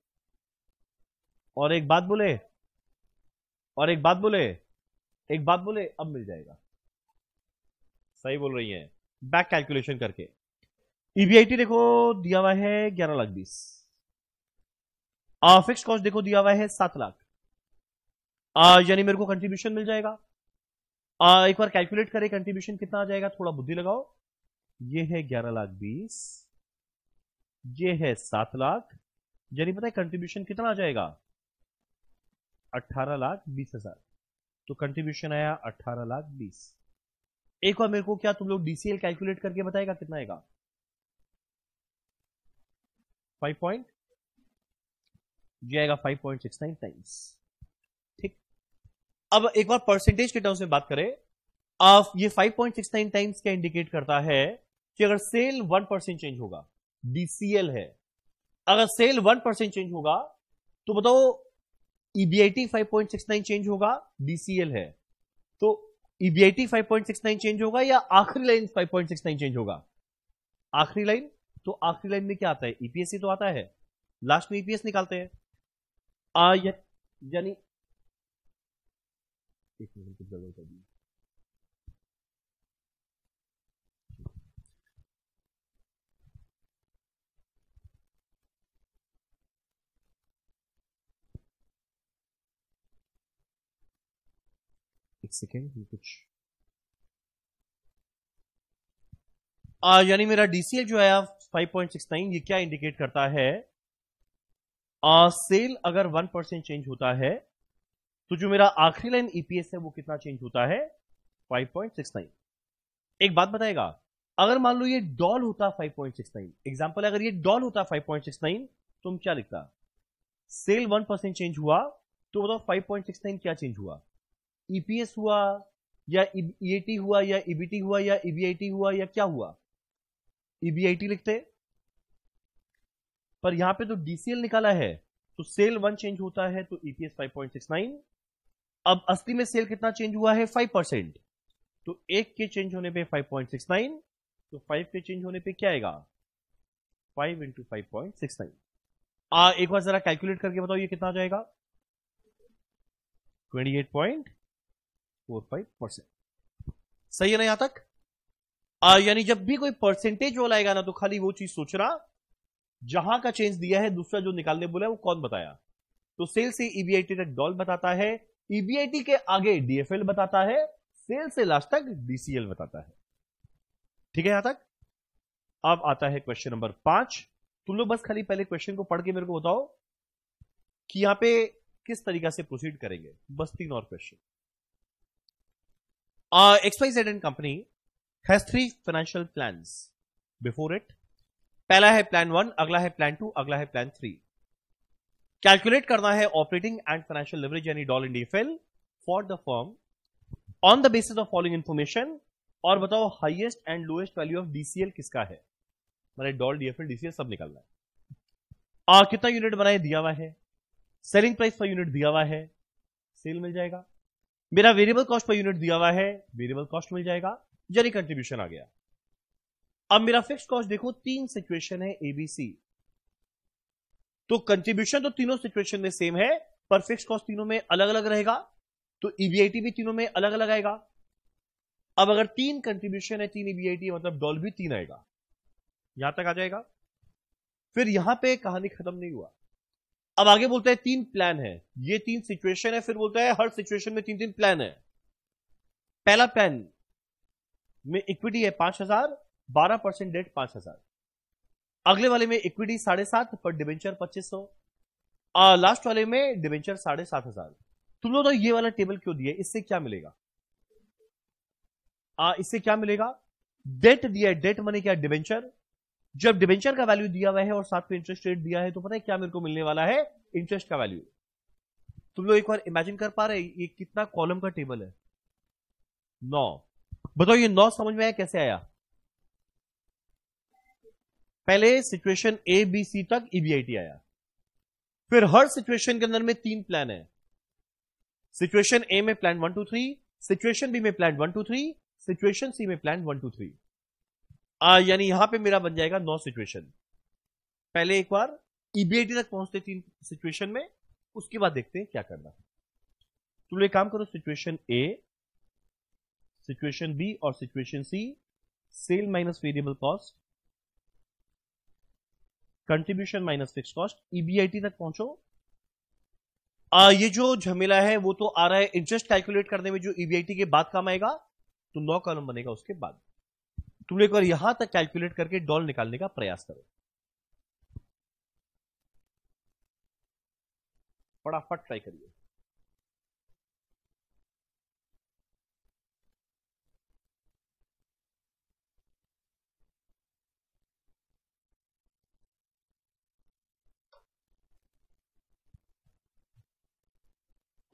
और एक बात बोले और एक बात बोले एक बात बोले अब मिल जाएगा सही बोल रही है बैक कैलकुलेशन करके ईबीआईटी e देखो दिया हुआ है ग्यारह लाख बीस फिक्स uh, कॉस्ट देखो दिया हुआ है सात लाख uh, यानी मेरे को कंट्रीब्यूशन मिल जाएगा आ, uh, एक बार कैलकुलेट करें कंट्रीब्यूशन कितना आ जाएगा थोड़ा बुद्धि लगाओ ये है ग्यारह लाख बीस ये है सात लाख यानी पता है कंट्रीब्यूशन कितना आ जाएगा अठारह लाख बीस हजार तो कंट्रीब्यूशन आया अठारह लाख बीस एक बार मेरे को क्या तुम लोग डीसीएल कैलकुलेट करके बताएगा कितना आएगा फाइव पॉइंट जी आएगा five point six nine times ठीक अब एक बार परसेंटेज के टर्म्स में बात करें आप ये नाइन टाइम्स क्या इंडिकेट करता है कि अगर सेल वन परसेंट चेंज होगा डीसीएल है अगर सेल वन परसेंट चेंज होगा तो बताओ EBIT five point six nine change होगा डीसीएल है तो ईबीआईटी 5.69 चेंज होगा या आखिरी लाइन 5.69 चेंज होगा आखिरी लाइन तो आखिरी लाइन में क्या आता है ईपीएस e तो आता है लास्ट में ईपीएस e निकालते हैं आ यानी एक मिनट की कर है एक सेकेंड ये कुछ यानी मेरा डीसीएल जो है 5.69 ये क्या इंडिकेट करता है आ, सेल अगर वन परसेंट चेंज होता है तो जो मेरा आखिरी लाइन ईपीएस e है वो कितना चेंज होता है 5.69 एक बात बताएगा अगर मान लो ये डॉल होता 5.69 एग्जांपल अगर ये डॉल होता 5.69 तुम तो क्या लिखता सेल वन परसेंट चेंज हुआ तो बताओ 5.69 क्या चेंज हुआ ईपीएस e हुआ या ईएटी e हुआ या ईबीटी e हुआ या ईबीआईटी हुआ या क्या हुआ ईबीआईटी लिखते पर यहां पे तो डीसीएल निकाला है तो सेल वन चेंज होता है तो ईपीएस 5.69 अब अस्थि में सेल कितना चेंज हुआ है 5 परसेंट तो एक के चेंज होने पे 5.69 तो 5 के चेंज होने पे क्या आएगा 5 into five point six nine एक बार जरा कैलकुलेट करके बताओ ये कितना जाएगा twenty eight point four five percent सही है ना यहां तक यानी जब भी कोई परसेंटेज वाला आएगा ना तो खाली वो चीज सोच रहा जहां का चेंज दिया है दूसरा जो निकालने बोला है वो कौन बताया तो सेल से ईबीआईटी e तक डॉल बताता है ईबीआईटी e के आगे डीएफएल बताता है सेल से लास्ट तक डीसीएल बताता है ठीक है यहां तक अब आता है क्वेश्चन नंबर पांच तुम लोग बस खाली पहले क्वेश्चन को पढ़ के मेरे को बताओ कि यहां पे किस तरीका से प्रोसीड करेंगे बस तीन और question Uh, XYZ and company has three financial plans before it. पहला है प्लान वन अगला है प्लान टू अगला है प्लान थ्री कैलकुलेट करना है ऑपरेटिंग एंड फाइनेंशियल लिवरेज यानी DOL in DFL for the firm on the basis of following information और बताओ highest and lowest value of DCL किसका है मैंने डॉल डीएफएल डीसीएल सब निकलना है आ, कितना यूनिट बनाए दिया हुआ है सेलिंग प्राइस पर यूनिट दिया हुआ है सेल मिल जाएगा मेरा वेरिएबल कॉस्ट पर यूनिट दिया हुआ है वेरिएबल कॉस्ट मिल जाएगा यानी कंट्रीब्यूशन आ गया अब मेरा फिक्स कॉस्ट देखो तीन सिचुएशन है एबीसी तो कंट्रीब्यूशन तो तीनों सिचुएशन में सेम है पर फिक्स कॉस्ट तीनों में अलग अलग रहेगा तो ईबीआईटी e भी तीनों में अलग अलग आएगा अब अगर तीन कंट्रीब्यूशन है तीन ईबीआईटी e मतलब डॉल भी तीन आएगा यहां तक आ जाएगा फिर यहां पे कहानी खत्म नहीं हुआ अब आगे बोलता है तीन प्लान है ये तीन सिचुएशन है फिर बोलता है हर सिचुएशन में तीन तीन प्लान है पहला प्लान में इक्विटी है पांच हजार बारह परसेंट डेट पांच हजार अगले वाले में इक्विटी साढ़े सात पर डिवेंचर पच्चीस सौ लास्ट वाले में डिवेंचर साढ़े सात हजार तुम लोग तो ये वाला टेबल क्यों दिए इससे क्या मिलेगा आ, इससे क्या मिलेगा डेट दिया डेट मनी क्या डिवेंचर जब डिवेंचर का वैल्यू दिया हुआ है और साथ में इंटरेस्ट रेट दिया है तो पता है क्या मेरे को मिलने वाला है इंटरेस्ट का वैल्यू तुम लोग एक बार इमेजिन कर पा रहे ये कितना कॉलम का टेबल है नौ बताओ ये नौ समझ में आया कैसे आया पहले सिचुएशन ए बी सी तक ईबीआईटी e आया फिर हर सिचुएशन के अंदर में तीन प्लान है सिचुएशन ए में plan one two three situation B में plan one two three situation C में प्लान वन टू थ्री यानी यहां पे मेरा बन जाएगा नौ सिचुएशन पहले एक बार ईबीआईटी e तक पहुंचते तीन सिचुएशन में उसके बाद देखते हैं क्या करना तुम एक काम करो सिचुएशन ए सिचुएशन बी और situation C sale minus variable cost contribution minus fix cost EBIT तक पहुंचो आ, ये जो झमेला है वो तो आ रहा है इंटरेस्ट कैलकुलेट करने में जो ईबीआईटी e के बाद काम आएगा तो नौ कॉलम बनेगा उसके बाद तुम एक बार यहां तक कैलकुलेट करके डॉल निकालने का प्रयास करो फटाफट ट्राई करिए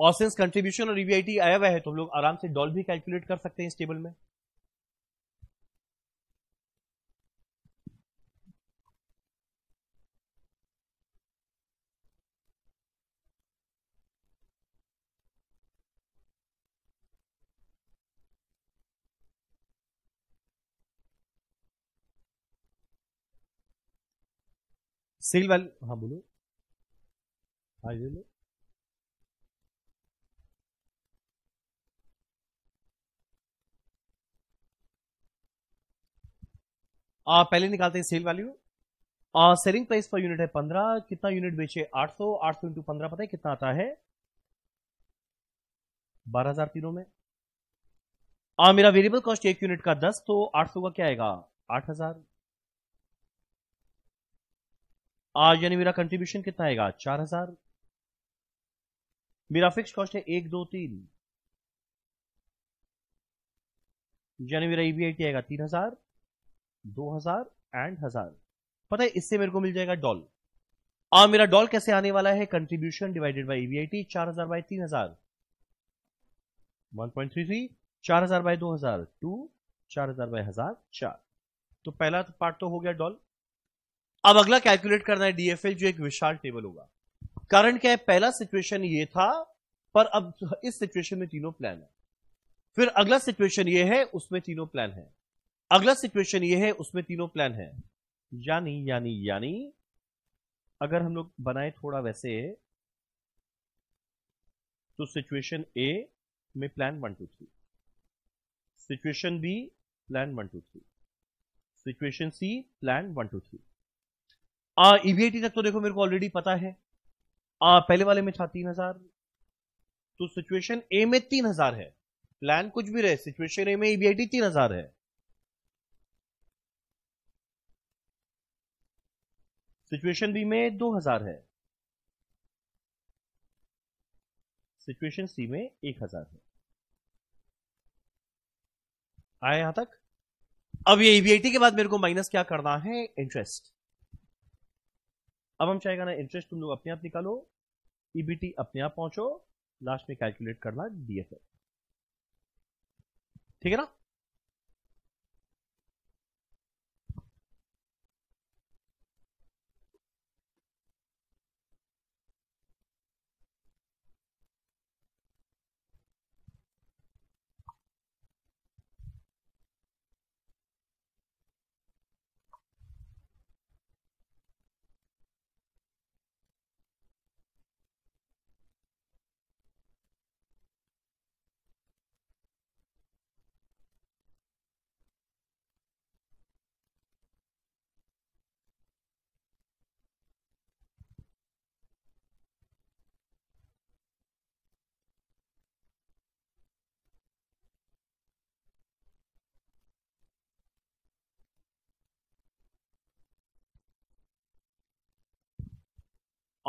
ऑसेंस कंट्रीब्यूशन और ईवीआईटी e आया हुआ है तो हम लोग आराम से डॉल भी कैलकुलेट कर सकते हैं इस टेबल में सेल वैल्यू हाँ बोलो हाँ ले लो आ, पहले निकालते हैं sale value selling price per unit है पंद्रह कितना यूनिट बेचे आठ सौ आठ सौ इंटू पंद्रह पता है कितना आता है बारह हजार तीनों में आ, मेरा वेरिएबल कॉस्ट एक यूनिट का दस तो आठ सौ का क्या आएगा आठ हजार आज यानी मेरा कंट्रीब्यूशन कितना आएगा चार हजार मेरा फिक्स कॉस्ट है एक दो तीन यानी मेरा ईबीआईटी e आएगा तीन हजार दो हजार एंड हजार पता है इससे मेरे को मिल जाएगा डॉल और मेरा डॉल कैसे आने वाला है कंट्रीब्यूशन डिवाइडेड बाई ईबीआईटी चार हजार बाई तीन हजार वन पॉइंट थ्री थ्री चार हजार बाई दो हजार टू चार हजार बाई हजार चार तो पहला पार्ट तो हो गया डॉल अब अगला कैलकुलेट करना है डीएफएल जो एक विशाल टेबल होगा कारण क्या है पहला सिचुएशन ये था पर अब इस सिचुएशन में तीनों प्लान है फिर अगला सिचुएशन ये है उसमें तीनों प्लान है अगला सिचुएशन ये है उसमें तीनों प्लान है यानी यानी यानी अगर हम लोग बनाए थोड़ा वैसे तो सिचुएशन ए में plan one two three situation B plan one two three situation C plan one two three EBIT e तक तो देखो मेरे को ऑलरेडी पता है आ, पहले वाले में था तीन हजार तो सिचुएशन ए में तीन हजार है प्लान कुछ भी रहे सिचुएशन ए में ईबीआईटी e तीन हजार है सिचुएशन बी में दो हजार है सिचुएशन सी में एक हजार है आए यहां तक अब ये ईबीआईटी e के बाद मेरे को माइनस क्या करना है इंटरेस्ट अब हम चाहेगा ना इंटरेस्ट तुम लोग अपने आप निकालो ईबीटी अपने आप पहुंचो लास्ट में कैलकुलेट करना डीएफए ठीक है ना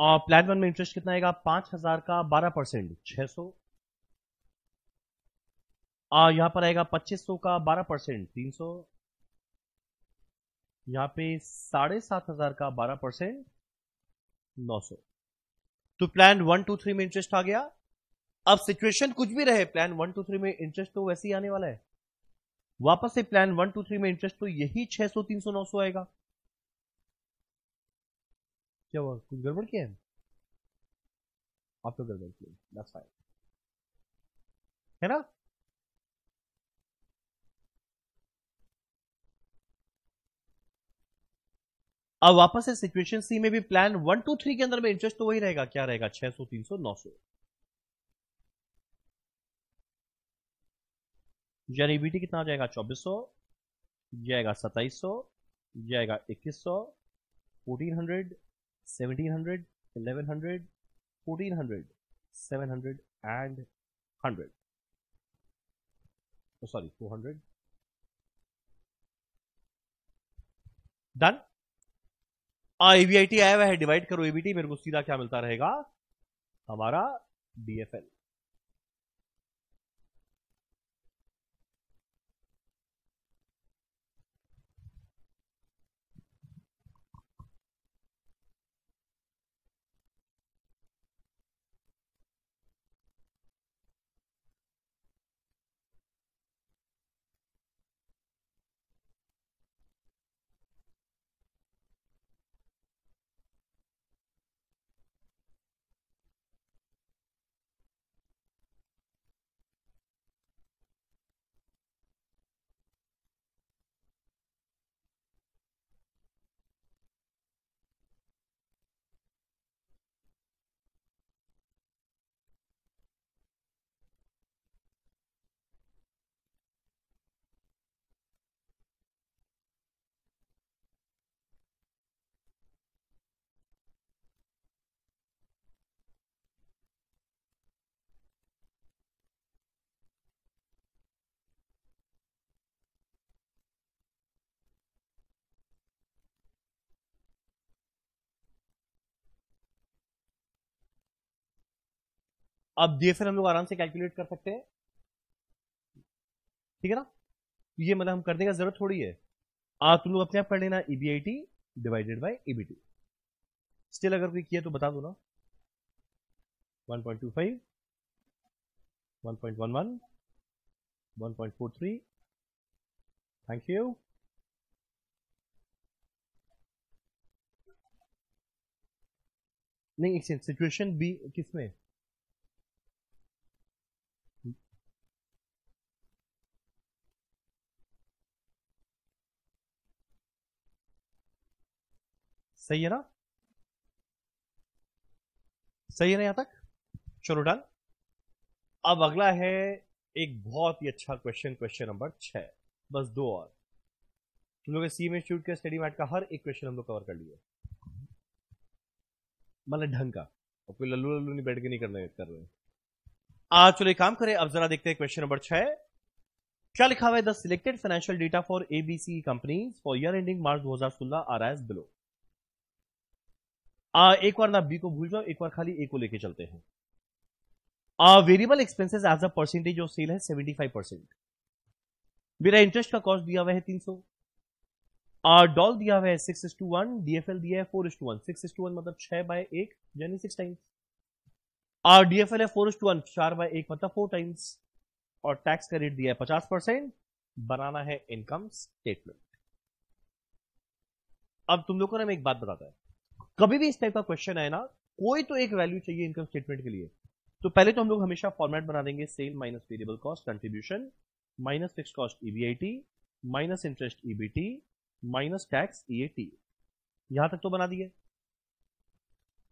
और प्लान वन में इंटरेस्ट कितना आएगा पांच हजार का बारह परसेंट छह सौ यहां पर आएगा पच्चीस सौ का बारह परसेंट तीन सौ यहां पे साढ़े सात हजार का बारह परसेंट नौ सौ तो प्लान वन टू थ्री में इंटरेस्ट आ गया अब सिचुएशन कुछ भी रहे प्लान वन टू थ्री में इंटरेस्ट तो वैसे ही आने वाला है वापस से प्लान वन टू थ्री में इंटरेस्ट तो यही छह सौ तीन सौ नौ सौ आएगा क्या हुआ कुछ गड़बड़ किया है आप तो गड़बड़ किए दैट्स फाइन है ना अब वापस है सिचुएशन सी में भी प्लान वन टू थ्री के अंदर में इंटरेस्ट तो वही रहेगा क्या रहेगा छह सौ तीन सौ नौ सौ यानी बीटी कितना आ जाएगा चौबीस सौ जाएगा सत्ताईस सौ जाएगा इक्कीस सौ fourteen hundred 1700 1100 1400 700 and 100 oh sorry 400 done EBIT आया हुआ है डिवाइड करो एबीटी मेरे को सीधा क्या मिलता रहेगा हमारा डीएफएल अब फिर हम लोग आराम से कैलकुलेट कर सकते हैं ठीक है ना तो ये मतलब हम करने का जरूरत थोड़ी है आप तुम लोग अपने आप कर लेना EBIT divided by EBT still अगर कोई किया तो बता दो ना 1.25 1.11 1.43 थैंक यू नहीं एक सिचुएशन बी किसमें सही है ना सही है ना यहां तक चलो डन अब अगला है एक बहुत ही अच्छा क्वेश्चन क्वेश्चन नंबर छह बस दो और तुम लोग सी में शूट के स्टडी मैट का हर एक क्वेश्चन हम लोग कवर कर लिए मतलब ढंग का और कोई लल्लू लल्लू नहीं बैठ के नहीं करने कर रहे आज चलो एक काम करें अब जरा देखते हैं क्वेश्चन नंबर छह क्या लिखा हुआ है the selected financial data for ABC companies for year ending March सोलह आर एस बिलो आ, एक बार ना बी को भूल जाओ एक बार खाली ए को लेके चलते हैं variable expenses as a percentage of sale है फाइव परसेंट मेरा इंटरेस्ट का कॉस्ट दिया हुआ है तीन सौ डॉल दिया हुआ है six is two one DFL दिया है four is two one six is two one मतलब छह बाय एक यानी सिक्स टाइम्स डीएफएल है फोर इस टू वन चार बाय एक मतलब फोर टाइम्स और टैक्स का रेट दिया है पचास परसेंट बनाना है इनकम स्टेटमेंट अब तुम लोगों ने हमें एक बात बताता है कभी भी इस टाइप का क्वेश्चन आए ना कोई तो एक वैल्यू चाहिए इनकम स्टेटमेंट के लिए तो पहले तो हम लोग हमेशा फॉर्मेट बना देंगे sale minus variable cost contribution minus fix cost EBIT minus interest EBT minus tax EAT यहां तक तो बना दिए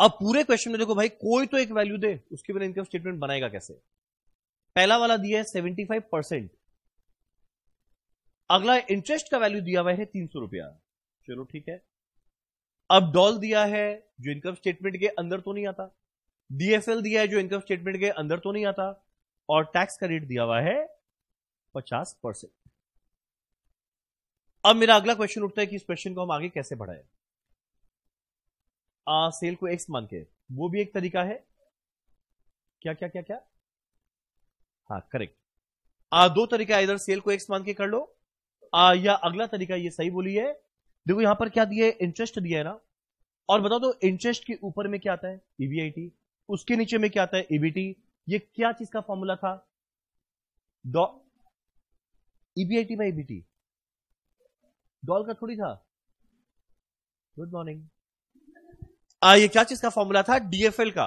अब पूरे क्वेश्चन में देखो भाई कोई तो एक वैल्यू दे उसके बिना इनकम स्टेटमेंट बनाएगा कैसे पहला वाला दिया है सेवेंटी फाइव परसेंट अगला इंटरेस्ट का वैल्यू दिया हुआ है तीन सौ रुपया चलो ठीक है अब डॉल दिया है जो इनकम स्टेटमेंट के अंदर तो नहीं आता डीएसएल दिया है जो इनकम स्टेटमेंट के अंदर तो नहीं आता और टैक्स का रेट दिया हुआ है पचास परसेंट अब मेरा अगला क्वेश्चन उठता है कि इस क्वेश्चन को हम आगे कैसे बढ़ाए आ, सेल को एक्स मान के वो भी एक तरीका है क्या क्या क्या क्या हाँ करेक्ट आ, दो तरीका इधर सेल को एक्स मान के कर लो आ, या अगला तरीका ये सही बोली है देखो यहां पर क्या दिया है इंटरेस्ट दिया है ना और बताओ तो इंटरेस्ट के ऊपर में क्या आता है ईवीआईटी e उसके नीचे में क्या आता है ईबीटी e ये क्या चीज का फॉर्मूला था ईबीआईटी बाई ईबीटी डॉल का थोड़ी था गुड मॉर्निंग ये क्या चीज का फॉर्मूला था डीएफएल का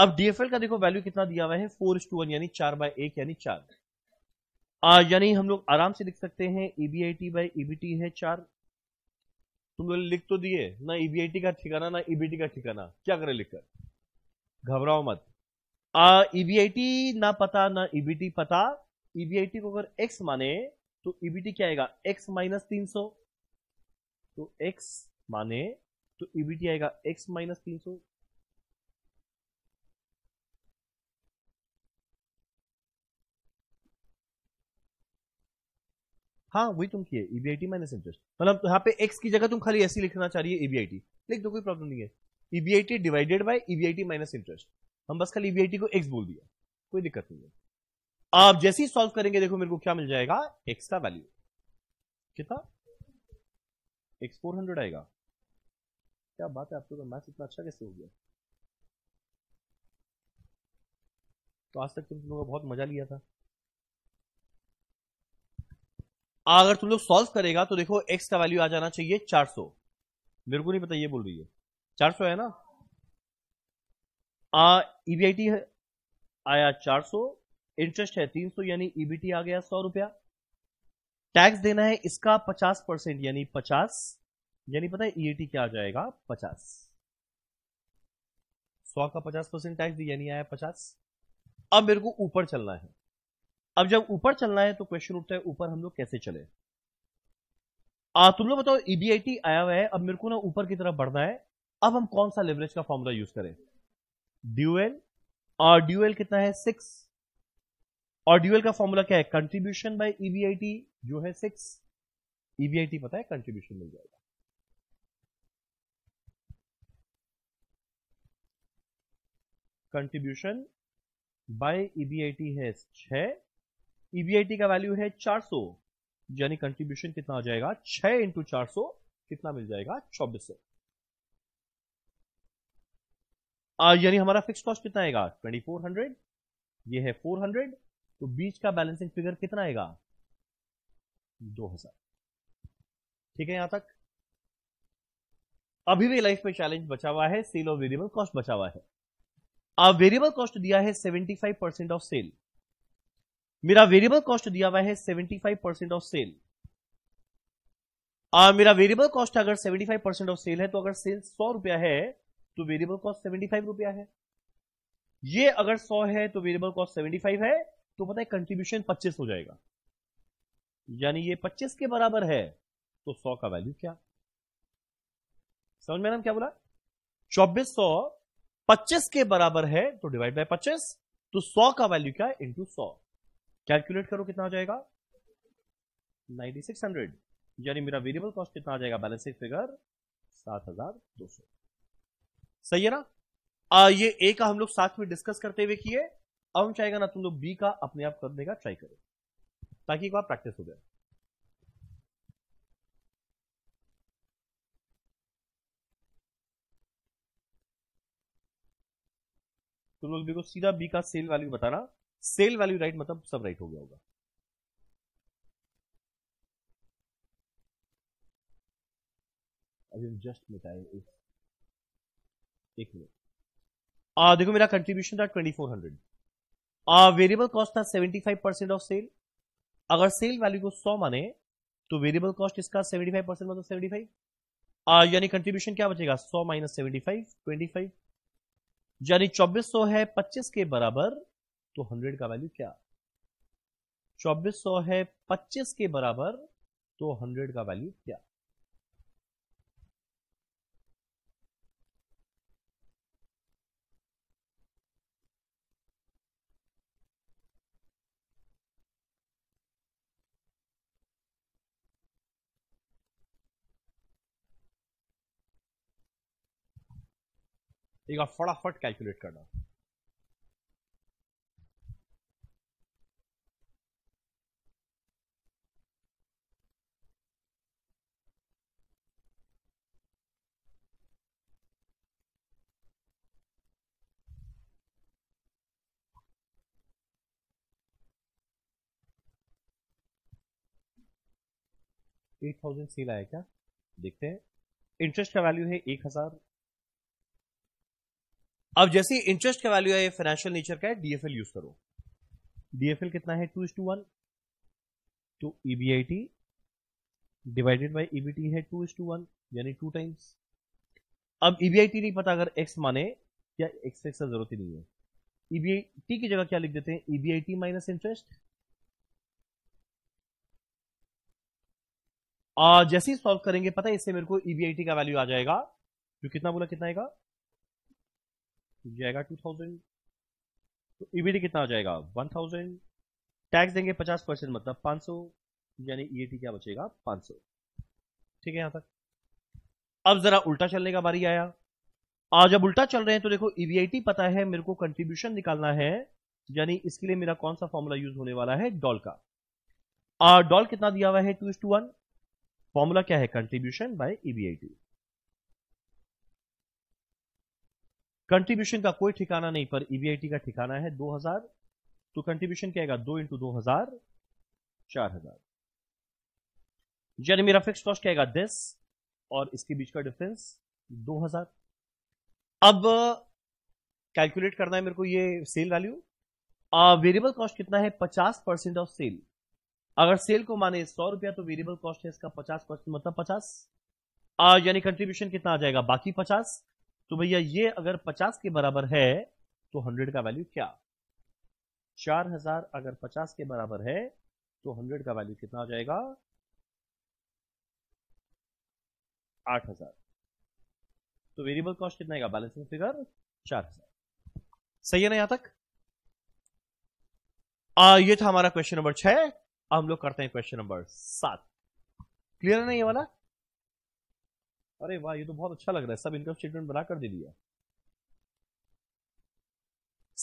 अब डीएफएल का देखो वैल्यू कितना दिया हुआ है फोर टू वन यानी चार बाय एक यानी चार यानी हम लोग आराम से लिख सकते हैं ईबीआईटी बाई ईबीटी है चार तुम लोग लिख तो दिए ना ईबीआईटी e का ठिकाना ना ईबीटी e का ठिकाना क्या करें लिखकर घबराओ मत ईबीआईटी e ना पता ना ईबीटी पता ईबीआईटी को अगर एक्स माने तो ईबीटी क्या आएगा एक्स माइनस तीन सौ तो एक्स माने तो ईबीटी आएगा एक्स माइनस तीन सौ हाँ वही तुम किए ईबीआईटी माइनस इंटरेस्ट मतलब यहाँ पे एक्स की जगह तुम खाली ऐसी लिखना चाह रही है ईबीआईटी लिख दो कोई प्रॉब्लम नहीं है EBIT divided by EBIT minus interest हम बस खाली ईबीआईटी e को एक्स बोल दिया कोई दिक्कत नहीं है आप जैसे ही सॉल्व करेंगे देखो मेरे को क्या मिल जाएगा एक्स का वैल्यू कितना एक्स फोर हंड्रेड आएगा क्या बात है आपको तो मैथ इतना अच्छा कैसे हो गया तो आज तक तुम लोगों का बहुत मजा लिया था अगर तुम लोग सॉल्व करेगा तो देखो एक्स का वैल्यू आ जाना चाहिए 400 मेरे को नहीं पता ये बोल रही है 400 है ना आ ईबीआईटी e आया 400 इंटरेस्ट है 300 यानी ईबीटी e आ गया सौ रुपया टैक्स देना है इसका 50 परसेंट यानी 50 यानी पता है ईएटी e क्या आ जाएगा 50 सौ का 50 परसेंट टैक्स यानी आया पचास अब मेरे को ऊपर चलना है अब जब ऊपर चलना है तो क्वेश्चन उठता है ऊपर हम लोग कैसे चले आ, तुम लोग बताओ ईबीआईटी e आया हुआ है अब मेरे को ना ऊपर की तरफ बढ़ना है अब हम कौन सा लेवरेज का फॉर्मूला यूज करें ड्यूएल और ड्यूएल कितना है सिक्स और ड्यूएल का फॉर्मूला क्या है कंट्रीब्यूशन बाय ईबीआईटी जो है सिक्स ईबीआईटी e पता है कंट्रीब्यूशन मिल जाएगा कंट्रीब्यूशन बाय ईबीआईटी है छह ईबीआईटी e का वैल्यू है 400 यानी कंट्रीब्यूशन कितना हो जाएगा 6 इंटू चार कितना मिल जाएगा चौबीस सौ यानी हमारा फिक्स कॉस्ट कितना आएगा 2400 ये है 400 तो बीच का बैलेंसिंग फिगर कितना आएगा 2000 ठीक है यहां तक अभी भी लाइफ में चैलेंज बचा हुआ है सेल और वेरिएबल कॉस्ट बचा हुआ है वेरिएबल कॉस्ट दिया है 75 परसेंट ऑफ सेल मेरा वेरिएबल कॉस्ट दिया हुआ है 75 परसेंट ऑफ सेल आ, मेरा वेरिएबल कॉस्ट अगर 75 परसेंट ऑफ सेल है तो अगर सेल सौ रुपया है तो वेरिएबल कॉस्ट सेवेंटी फाइव रुपया है ये अगर सौ है तो वेरिएबल कॉस्ट सेवेंटी फाइव है तो पता है कंट्रीब्यूशन पच्चीस हो जाएगा यानी ये पच्चीस के बराबर है तो सौ का वैल्यू क्या समझ में क्या बोला चौबीस सौ पच्चीस के बराबर है तो डिवाइड बाय पच्चीस तो सौ का वैल्यू क्या है इंटू सौ कैलकुलेट करो कितना हो जाएगा 9600 यानी मेरा वेरिएबल कॉस्ट कितना आ जाएगा बैलेंसिंग फिगर 7200 सही है ना आ, ये ए का हम लोग साथ में डिस्कस करते हुए किए अब हम चाहेगा ना तुम लोग बी का अपने आप करने का ट्राई करो ताकि एक बार प्रैक्टिस हो जाए तुम लोग देखो सीधा बी का सेल वैल्यू बताना सेल वैल्यू राइट मतलब सब राइट हो गया होगा अभी जस्ट मिटाए एक मिनट आ देखो मेरा कंट्रीब्यूशन था twenty four hundred variable cost था seventy five percent of sale अगर सेल वैल्यू को सौ माने तो वेरिएबल कॉस्ट इसका सेवेंटी फाइव परसेंट मतलब सेवेंटी फाइव यानी कंट्रीब्यूशन क्या बचेगा सौ minus seventy five twenty five यानी चौबीस सौ है पच्चीस के बराबर तो हंड्रेड का वैल्यू क्या चौबीस सौ है पच्चीस के बराबर तो हंड्रेड का वैल्यू क्या एक बार फटाफट कैलकुलेट करना एट थाउजेंड सेल आया क्या देखते हैं इंटरेस्ट का वैल्यू है एक हजार अब जैसे इंटरेस्ट का वैल्यू है फाइनेंशियल नेचर का है डीएफएल यूज करो डीएफएल कितना है टू इज टू वन तो ईबीआईटी डिवाइडेड बाई ईबीटी है टू इज टू वन यानी टू टाइम्स अब ईबीआईटी e नहीं पता अगर एक्स माने क्या एक्स एक्स जरूरत ही नहीं है ईबीआईटी e की जगह क्या लिख देते हैं ईबीआईटी माइनस इंटरेस्ट और जैसे ही सॉल्व करेंगे पता है इससे मेरे को ईबीआईटी e का वैल्यू आ जाएगा जो कितना बोला कितना आएगा जाएगा टू थाउजेंड तो ईबीडी e कितना आ जाएगा वन थाउजेंड टैक्स देंगे पचास परसेंट मतलब पांच सौ यानी ईएटी e क्या बचेगा पांच सौ ठीक है यहां तक अब जरा उल्टा चलने का बारी आया और जब उल्टा चल रहे हैं तो देखो ईबीआईटी पता है मेरे को कंट्रीब्यूशन निकालना है यानी इसके लिए मेरा कौन सा फॉर्मूला यूज होने वाला है डॉल का डॉल कितना दिया हुआ है two is two one formula क्या है contribution by EBIT e contribution का कोई ठिकाना नहीं पर ईबीआईटी e का ठिकाना है 2000 तो कंट्रीब्यूशन क्या है दो इंटू दो हजार चार हजार यानी मेरा फिक्स कॉस्ट क्या दस और इसके बीच का डिफरेंस दो हजार अब कैलकुलेट करना है मेरे को ये सेल वैल्यू वेरिएबल कॉस्ट कितना है पचास परसेंट ऑफ सेल अगर सेल को माने सौ रुपया तो वेरिएबल कॉस्ट है इसका पचास परसेंट मतलब पचास यानी कंट्रीब्यूशन कितना आ जाएगा बाकी पचास तो भैया ये अगर पचास के बराबर है तो हंड्रेड का वैल्यू क्या चार हजार अगर पचास के बराबर है तो हंड्रेड का वैल्यू कितना आ जाएगा आठ हजार तो वेरिएबल कॉस्ट कितना आएगा बैलेंसिंग फिगर चार हजार सही है ना यहां तक आ, ये था हमारा क्वेश्चन नंबर छह हम लोग करते हैं क्वेश्चन नंबर सात क्लियर है ना ये वाला अरे वाह ये तो बहुत अच्छा लग रहा है सब इनकम स्टेटमेंट बना कर दे दिया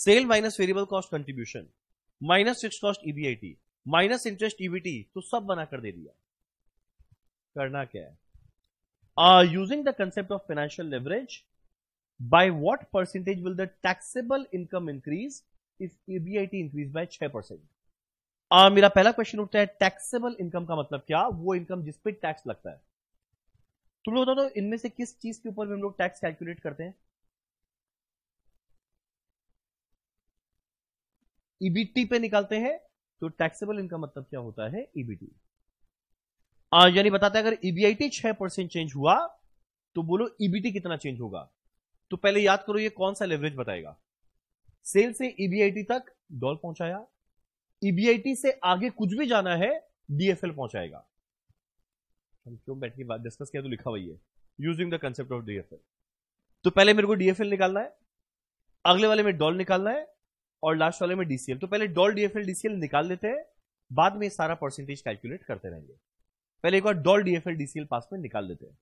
sale minus variable cost contribution minus fix cost EBIT minus interest EBT तो सब बना कर दे दिया करना क्या है using the concept of financial leverage what percentage will the taxable income increase if EBIT increase by छह परसेंट आ, मेरा पहला क्वेश्चन उठता है टैक्सेबल इनकम का मतलब क्या वो इनकम जिस पे टैक्स लगता है तुम लोग बताओ तो इनमें से किस चीज के ऊपर हम लोग टैक्स कैलकुलेट करते हैं ईबीटी e पे निकालते हैं तो टैक्सेबल इनकम मतलब क्या होता है ईबीटी e यानी बताते हैं अगर ईबीआईटी e छह परसेंट चेंज हुआ तो बोलो ईबीटी कितना चेंज होगा तो पहले याद करो ये कौन सा लेवरेज बताएगा सेल से ईबीआईटी तक डॉल पहुंचाया ईबीआईटी e से आगे कुछ भी जाना है डीएफएल पहुंचाएगा हम क्यों बैठ के बात डिस्कस किया तो लिखा हुआ है using the concept of DFL तो पहले मेरे को डीएफएल निकालना है अगले वाले में डॉल निकालना है और लास्ट वाले में डीसीएल तो पहले डॉल डीएफएल डीसीएल निकाल लेते हैं बाद में सारा परसेंटेज कैलकुलेट करते रहेंगे पहले एक बार डॉल डीएफएल डीसीएल पास में निकाल देते हैं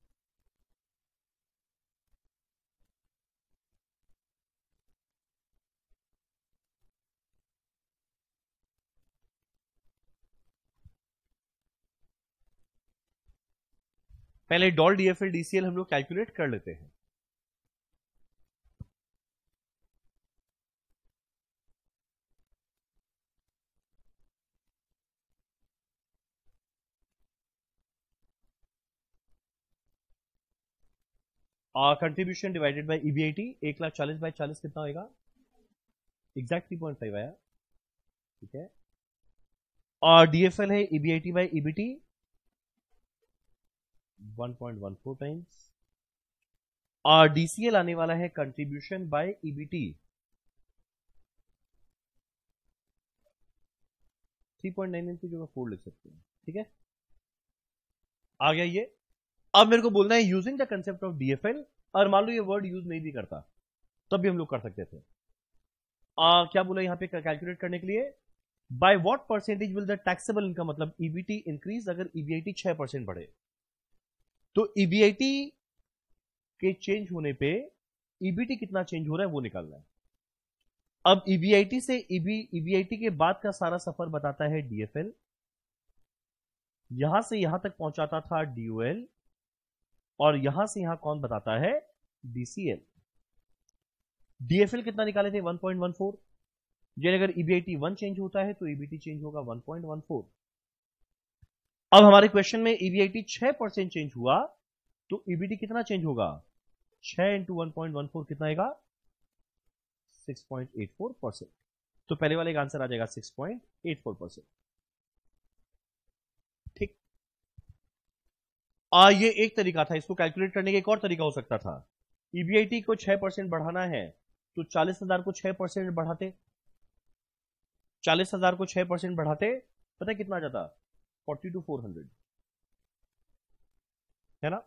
पहले डॉल डीएफएल डीसीएल हम लोग कैलकुलेट कर लेते हैं कंट्रीब्यूशन डिवाइडेड बाय ईबीआईटी एक लाख चालीस बाय चालीस कितना होगा एग्जैक्ट थ्री पॉइंट फाइव आया ठीक है और डीएफएल है ईबीआईटी बाय ईबीटी 1.14 टाइम्स और डीसीएल आने वाला है कंट्रीब्यूशन बाय ईबीटी 3.99 की जगह फोर लिख सकते हैं ठीक है आ गया ये अब मेरे को बोलना है using the concept of DFL और मान लो ये वर्ड यूज नहीं भी करता तब भी हम लोग कर सकते थे आ, क्या बोला यहां पे कैलकुलेट करने के लिए by what percentage will the taxable income मतलब ईबीटी e इंक्रीज अगर ईबीआईटी e छह परसेंट बढ़े तो ईबीआईटी e के चेंज होने पे ईबीटी e कितना चेंज हो रहा है वो निकालना है अब ईबीआईटी e से ईबीआईटी के बाद का सारा सफर बताता है डीएफएल यहां से यहां तक पहुंचाता था डीओएल और यहां से यहां कौन बताता है डीसीएल डीएफएल कितना निकाले थे 1.14 यानी अगर ईबीआईटी वन चेंज होता है तो ईबीटी चेंज होगा 1.14 अब हमारे क्वेश्चन में ईबीआईटी e छह परसेंट चेंज हुआ तो ईबीटी e कितना चेंज होगा छह into one point one four कितना आएगा six point eight four percent तो पहले वाले का आंसर आ जाएगा six point eight four percent ठीक आ ये एक तरीका था इसको कैलकुलेट करने का एक और तरीका हो सकता था ईबीआईटी e को छह परसेंट बढ़ाना है तो चालीस हजार को छह परसेंट बढ़ाते चालीस हजार को छह परसेंट बढ़ाते पता है कितना जाता फोर्टी टू फोर हंड्रेड है ना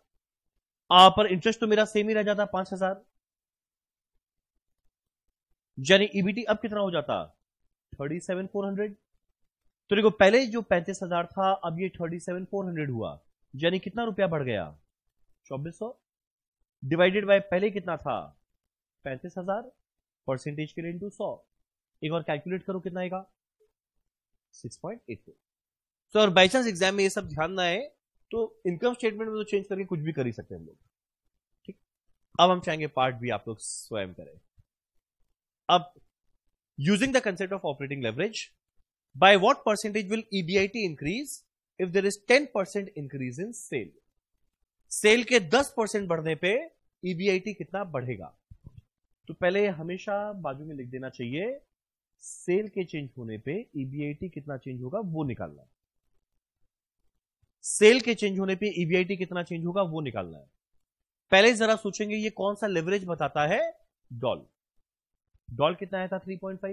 आ, हाँ, पर इंटरेस्ट तो मेरा सेम ही रह जाता पांच हजार यानी ईबीटी e अब कितना हो जाता थर्टी सेवन फोर हंड्रेड तो देखो पहले जो पैंतीस हजार था अब ये थर्टी सेवन फोर हंड्रेड हुआ यानी कितना रुपया बढ़ गया चौबीस सौ डिवाइडेड बाय पहले कितना था पैंतीस हजार परसेंटेज के लिए इंटू सौ एक बार कैलकुलेट करो कितना आएगा six point eight four so और बाई चांस एग्जाम में ये सब ध्यान ना आए तो इनकम स्टेटमेंट में तो चेंज करके कुछ भी कर ही सकते हैं हम लोग ठीक अब हम चाहेंगे पार्ट भी आप लोग स्वयं करें अब using the concept of operating leverage by what percentage will EBIT increase if there is ten percent increase in sale sale के दस परसेंट बढ़ने पे ईबीआईटी e कितना बढ़ेगा तो पहले हमेशा बाजू में लिख देना चाहिए सेल के चेंज होने पे ईबीआईटी e कितना चेंज होगा वो निकालना सेल के चेंज होने पे ईवीआईटी e कितना चेंज होगा वो निकालना है पहले जरा सोचेंगे ये कौन सा लेवरेज बताता है डॉल डॉल कितना आया था 3.5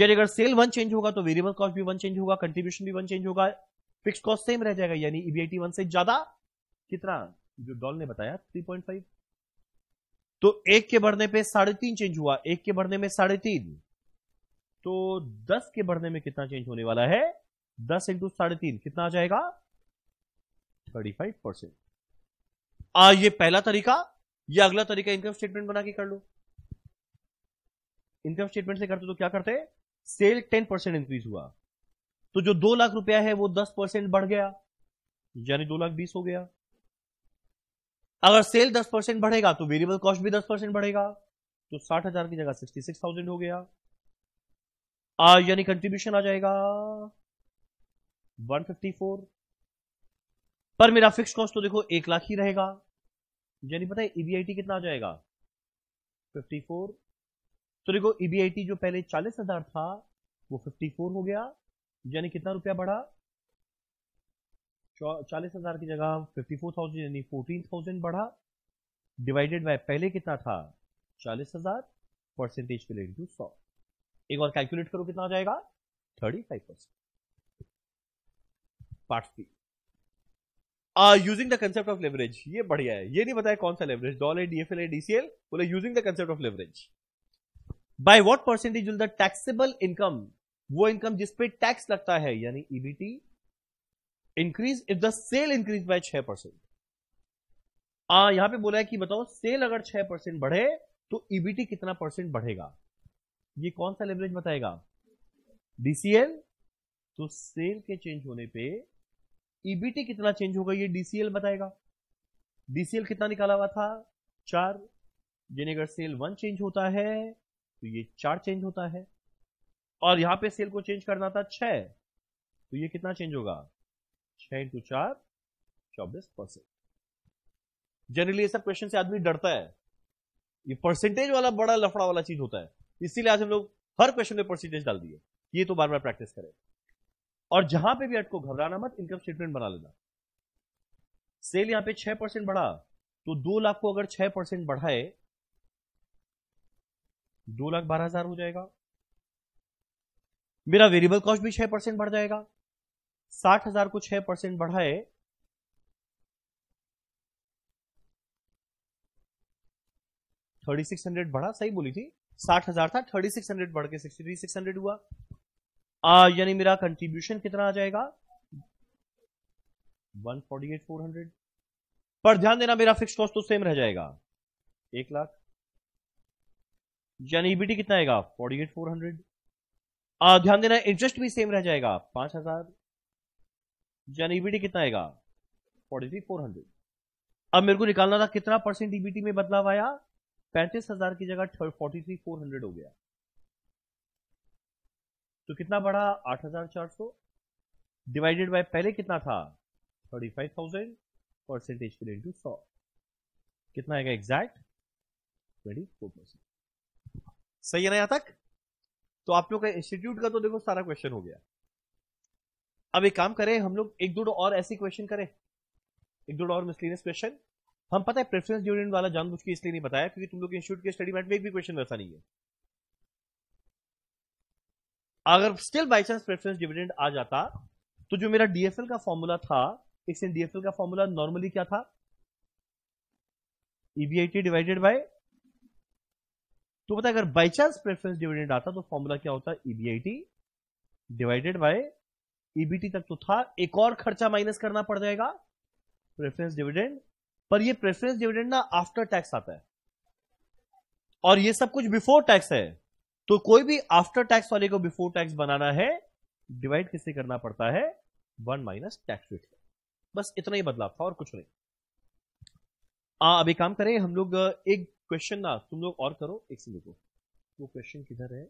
यानी अगर सेल वन चेंज होगा तो वेरिएबल कॉस्ट भी वन चेंज होगा कंट्रीब्यूशन भी वन चेंज होगा फिक्स कॉस्ट सेम रह जाएगा यानी ईबीआईटी e वन से ज्यादा कितना जो डॉल ने बताया 3.5 तो एक के बढ़ने पे साढ़े तीन चेंज हुआ एक के बढ़ने में साढ़े तीन तो दस के बढ़ने में कितना चेंज होने वाला है दस इंटू साढ़े तीन कितना आ जाएगा थर्टी फाइव परसेंट आ ये पहला तरीका ये अगला तरीका इनकम स्टेटमेंट बना के कर लो इनकम स्टेटमेंट से करते तो क्या करते सेल टेन परसेंट इंक्रीज हुआ तो जो दो लाख रुपया है वो दस परसेंट बढ़ गया यानी दो लाख बीस हो गया अगर सेल दस परसेंट बढ़ेगा तो वेरिएबल कॉस्ट भी दस परसेंट बढ़ेगा तो साठ हजार की जगह सिक्सटी सिक्स थाउजेंड हो गया यानी कंट्रीब्यूशन आ जाएगा 154 पर मेरा फिक्स कॉस्ट तो देखो एक लाख ही रहेगा यानी पता है ईबीआईटी e कितना आ जाएगा 54 तो देखो ईबीआईटी e जो पहले चालीस हजार था वो 54 हो गया यानी कितना रुपया बढ़ा चालीस हजार की जगह 54,000 यानी 14,000 बढ़ा डिवाइडेड बाय पहले कितना था चालीस हजार परसेंटेज पे ले सौ एक बार कैलकुलेट करो कितना आ जाएगा थर्टी फाइव परसेंट पार्ट की using the concept of leverage ये बढ़िया है ये नहीं बताया कौन सा लेवरेज डॉलर डीएफएल डीसीएल बोले using the concept of leverage by what percentage in the taxable income वो इनकम जिसपे टैक्स लगता है यानी EBT increase if the sale increase by छह परसेंट यहां पे बोला है कि बताओ सेल अगर छह परसेंट बढ़े तो ईबीटी e कितना परसेंट बढ़ेगा ये कौन सा लेवरेज बताएगा डीसीएल तो सेल के चेंज होने पे ईबीटी e कितना चेंज होगा ये डीसीएल बताएगा डीसीएल कितना निकाला हुआ था चार यानी अगर सेल वन चेंज होता है तो ये चार चेंज होता है और यहां पे सेल को चेंज करना था छह तो ये कितना चेंज होगा छह इंटू चार चौबीस परसेंट जनरली ये सब क्वेश्चन से आदमी डरता है ये परसेंटेज वाला बड़ा लफड़ा वाला चीज होता है इसीलिए आज हम लोग हर क्वेश्चन में परसेंटेज डाल दिए ये तो बार बार प्रैक्टिस करें और जहां पे भी अटको घबराना मत इनकम स्टेटमेंट बना लेना सेल यहां पे छह परसेंट बढ़ा तो दो लाख को अगर छह परसेंट बढ़ाए दो लाख बारह हजार हो जाएगा मेरा वेरिएबल कॉस्ट भी छह परसेंट बढ़ जाएगा साठ हजार को छह परसेंट बढ़ाए थर्टी सिक्स हंड्रेड बढ़ा सही बोली थी साठ हजार था थर्टी सिक्स हंड्रेड बढ़ के सिक्सटी थ्री सिक्स हंड्रेड हुआ यानी मेरा कंट्रीब्यूशन कितना आ जाएगा 148,400 पर ध्यान देना मेरा फिक्स कॉस्ट तो सेम रह जाएगा एक लाख यानी ईबीटी e कितना आएगा 48,400 ध्यान देना इंटरेस्ट भी सेम रह जाएगा पांच हजार यानी ईबीटी e कितना आएगा 43,400 अब मेरे को निकालना था कितना परसेंट ईबीटी e में बदलाव आया पैंतीस हजार की जगह फोर्टी थ्री फोर हंड्रेड हो गया तो कितना बढ़ा आठ हजार चार सौ डिवाइडेड बाय पहले कितना था थर्टी फाइव थाउजेंड परसेंटेज के लिए इंटू सौ कितना आएगा एग्जैक्ट ट्वेंटी फोर परसेंट सही है ना यहां तक तो आप लोग का इंस्टीट्यूट का तो देखो सारा क्वेश्चन हो गया अब एक काम करें हम लोग एक दो और ऐसे क्वेश्चन करें एक दो और मिसलिनियस क्वेश्चन हम पता है प्रेफरेंस ड्यूरेंट वाला जानबूझ के इसलिए नहीं बताया क्योंकि तुम लोग इंस्टीट्यूट के स्टडी मैट में एक भी क्वेश्चन वैसा नहीं है अगर still by chance preference dividend आ जाता तो जो मेरा डीएफएल का फॉर्मूला था एक्सटेंड डीएफएल का फॉर्मूला नॉर्मली क्या था ईबीआईटी डिवाइडेड बाय तो पता अगर बाई चांस प्रेफरेंस डिविडेंड आता तो फॉर्मूला क्या होता ईबीआईटी डिवाइडेड बाय ईबीटी तक तो था एक और खर्चा माइनस करना पड़ जाएगा प्रेफरेंस डिविडेंड पर ये प्रेफरेंस डिविडेंड ना आफ्टर टैक्स आता है और ये सब कुछ बिफोर टैक्स है तो कोई भी आफ्टर टैक्स वाले को बिफोर टैक्स बनाना है डिवाइड किससे करना पड़ता है वन माइनस टैक्स रेट बस इतना ही बदलाव था और कुछ नहीं आ, अभी काम करें हम लोग एक क्वेश्चन ना तुम लोग और करो एक से लिखो वो क्वेश्चन किधर है